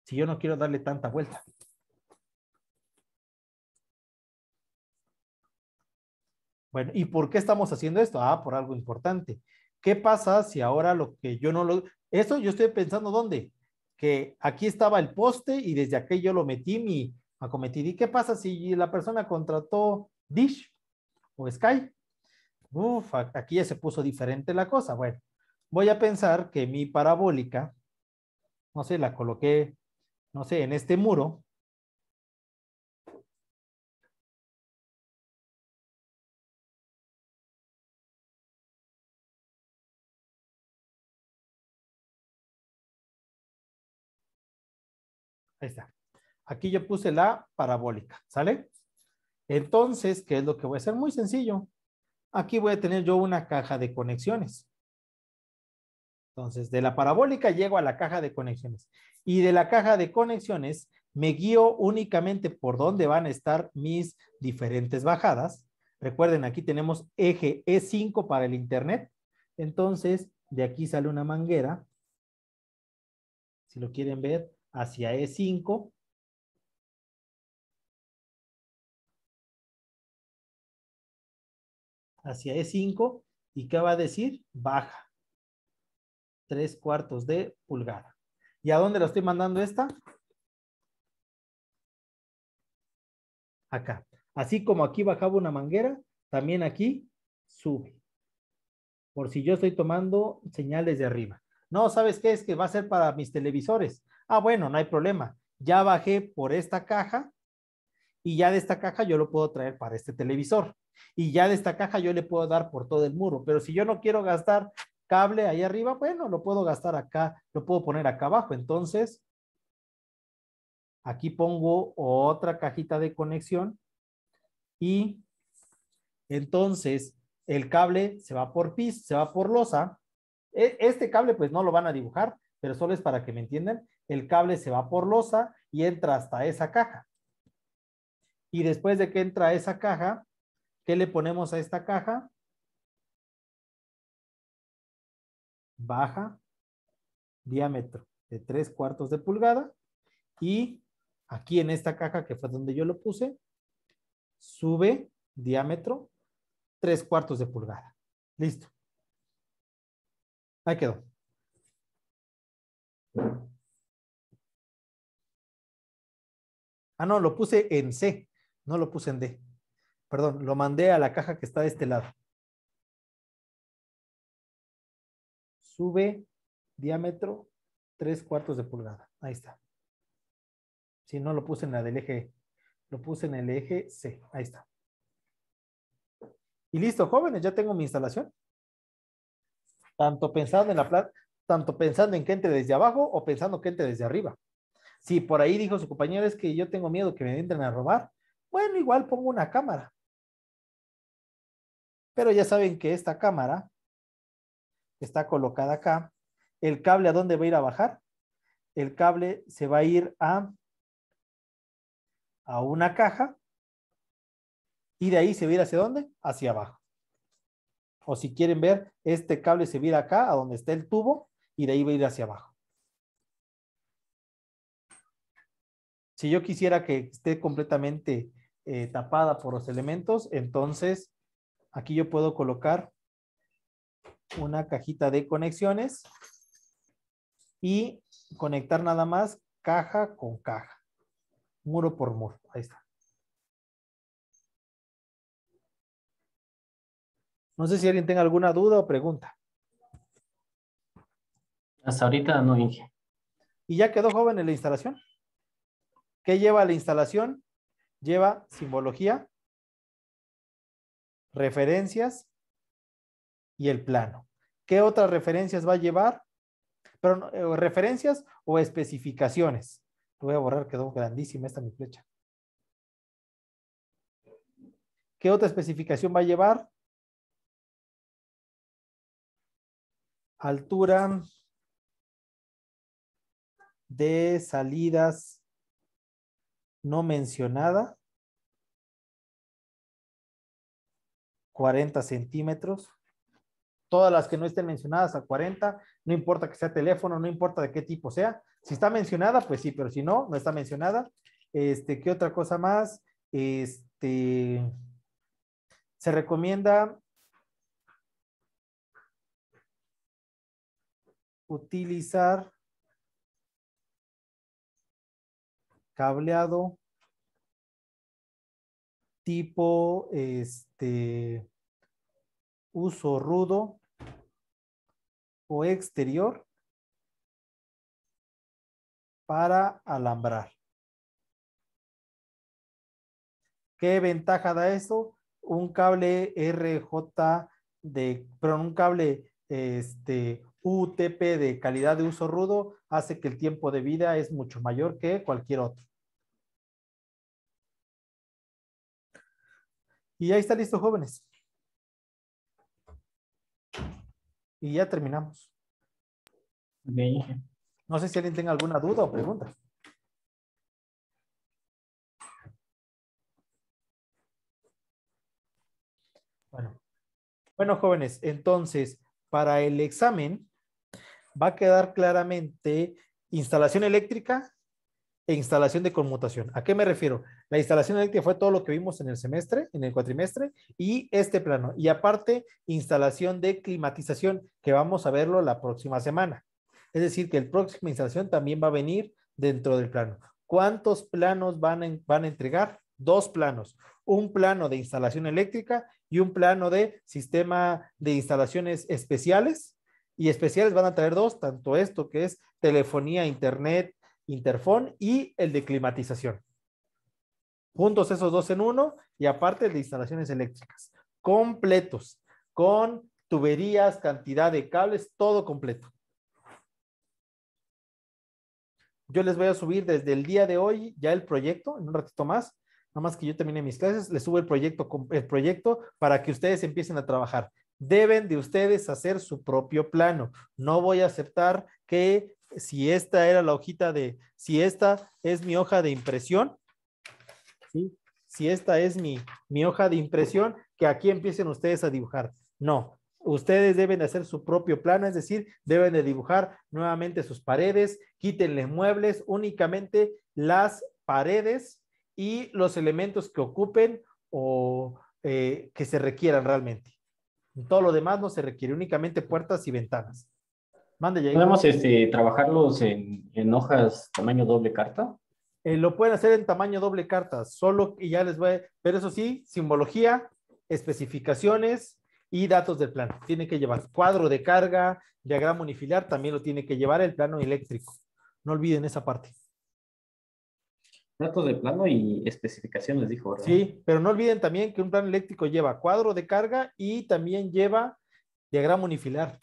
Si yo no quiero darle tanta vuelta. Bueno, ¿y por qué estamos haciendo esto? Ah, por algo importante. ¿Qué pasa si ahora lo que yo no lo... Eso yo estoy pensando dónde? Que aquí estaba el poste y desde aquí yo lo metí mi acometido. ¿Y qué pasa si la persona contrató Dish? o Sky. Uf, aquí ya se puso diferente la cosa. Bueno, voy a pensar que mi parabólica, no sé, la coloqué, no sé, en este muro. Ahí está. Aquí yo puse la parabólica, ¿sale? Entonces, ¿qué es lo que voy a hacer? Muy sencillo. Aquí voy a tener yo una caja de conexiones. Entonces, de la parabólica llego a la caja de conexiones. Y de la caja de conexiones me guío únicamente por dónde van a estar mis diferentes bajadas. Recuerden, aquí tenemos eje E5 para el Internet. Entonces, de aquí sale una manguera. Si lo quieren ver, hacia E5 hacia E5. ¿Y qué va a decir? Baja. Tres cuartos de pulgada. ¿Y a dónde la estoy mandando esta? Acá. Así como aquí bajaba una manguera, también aquí sube. Por si yo estoy tomando señales de arriba. No, ¿sabes qué? Es que va a ser para mis televisores. Ah, bueno, no hay problema. Ya bajé por esta caja y ya de esta caja yo lo puedo traer para este televisor. Y ya de esta caja yo le puedo dar por todo el muro, pero si yo no quiero gastar cable ahí arriba, bueno, lo puedo gastar acá, lo puedo poner acá abajo. Entonces, aquí pongo otra cajita de conexión y entonces el cable se va por pis, se va por losa. E, este cable pues no lo van a dibujar, pero solo es para que me entiendan. El cable se va por losa y entra hasta esa caja. Y después de que entra esa caja, ¿Qué le ponemos a esta caja? Baja, diámetro de tres cuartos de pulgada y aquí en esta caja que fue donde yo lo puse, sube diámetro tres cuartos de pulgada. Listo. Ahí quedó. Ah, no, lo puse en C, no lo puse en D perdón, lo mandé a la caja que está de este lado. Sube diámetro tres cuartos de pulgada. Ahí está. Si no lo puse en la del eje, e. lo puse en el eje C. Ahí está. Y listo, jóvenes, ya tengo mi instalación. Tanto pensando en la planta, tanto pensando en que entre desde abajo o pensando que entre desde arriba. Si por ahí dijo su compañero es que yo tengo miedo que me entren a robar, bueno, igual pongo una cámara. Pero ya saben que esta cámara está colocada acá, el cable a dónde va a ir a bajar? El cable se va a ir a, a una caja y de ahí se va a ir hacia dónde? Hacia abajo. O si quieren ver, este cable se vira acá, a donde está el tubo, y de ahí va a ir hacia abajo. Si yo quisiera que esté completamente eh, tapada por los elementos, entonces Aquí yo puedo colocar una cajita de conexiones y conectar nada más caja con caja, muro por muro. Ahí está. No sé si alguien tenga alguna duda o pregunta. Hasta ahorita no, Inge. Y ya quedó joven en la instalación. ¿Qué lleva la instalación? Lleva simbología, referencias y el plano. ¿Qué otras referencias va a llevar? Pero, eh, referencias o especificaciones. Lo voy a borrar, quedó grandísima esta mi flecha. ¿Qué otra especificación va a llevar? Altura de salidas no mencionada. 40 centímetros. Todas las que no estén mencionadas a 40, no importa que sea teléfono, no importa de qué tipo sea. Si está mencionada, pues sí, pero si no, no está mencionada. Este, ¿Qué otra cosa más? Este, se recomienda utilizar cableado tipo este uso rudo o exterior para alambrar. ¿Qué ventaja da eso? Un cable RJ de, pero un cable este, UTP de calidad de uso rudo hace que el tiempo de vida es mucho mayor que cualquier otro. Y ahí está listo, jóvenes. Y ya terminamos. No sé si alguien tenga alguna duda o pregunta. Bueno. bueno, jóvenes, entonces, para el examen va a quedar claramente instalación eléctrica, e instalación de conmutación. ¿A qué me refiero? La instalación eléctrica fue todo lo que vimos en el semestre, en el cuatrimestre, y este plano. Y aparte, instalación de climatización, que vamos a verlo la próxima semana. Es decir, que el próxima instalación también va a venir dentro del plano. ¿Cuántos planos van van a entregar? Dos planos. Un plano de instalación eléctrica y un plano de sistema de instalaciones especiales. Y especiales van a traer dos, tanto esto que es telefonía, internet, interfón y el de climatización. Juntos esos dos en uno y aparte de instalaciones eléctricas, completos, con tuberías, cantidad de cables, todo completo. Yo les voy a subir desde el día de hoy ya el proyecto, en un ratito más, nada más que yo termine mis clases, les subo el proyecto, el proyecto para que ustedes empiecen a trabajar. Deben de ustedes hacer su propio plano. No voy a aceptar que si esta era la hojita de, si esta es mi hoja de impresión, si esta es mi, mi hoja de impresión, que aquí empiecen ustedes a dibujar. No, ustedes deben hacer su propio plano, es decir, deben de dibujar nuevamente sus paredes, quítenle muebles, únicamente las paredes y los elementos que ocupen o eh, que se requieran realmente. Todo lo demás no se requiere, únicamente puertas y ventanas. ¿Podemos este, trabajarlos en, hojas tamaño doble carta? Eh, lo pueden hacer en tamaño doble carta, solo y ya les voy Pero eso sí, simbología, especificaciones y datos del plano. Tiene que llevar cuadro de carga, diagrama unifilar, también lo tiene que llevar el plano eléctrico. No olviden esa parte. Datos de plano y especificaciones, dijo, Sí, pero no olviden también que un plano eléctrico lleva cuadro de carga y también lleva diagrama unifilar.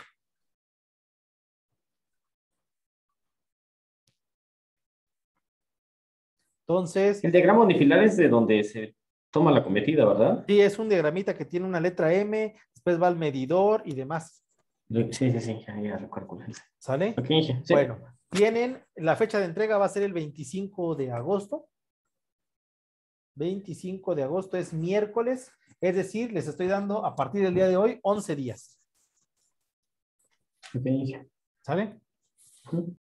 Entonces. El diagrama eh, unifilar es de donde se toma la cometida, ¿verdad? Sí, es un diagramita que tiene una letra M, después va al medidor y demás. Sí, sí, sí, ya, ya ¿Sale? Bueno, tienen, la fecha de entrega va a ser el 25 de agosto. 25 de agosto es miércoles, es decir, les estoy dando a partir del día de hoy 11 días. ¿Sale? ¿Sale?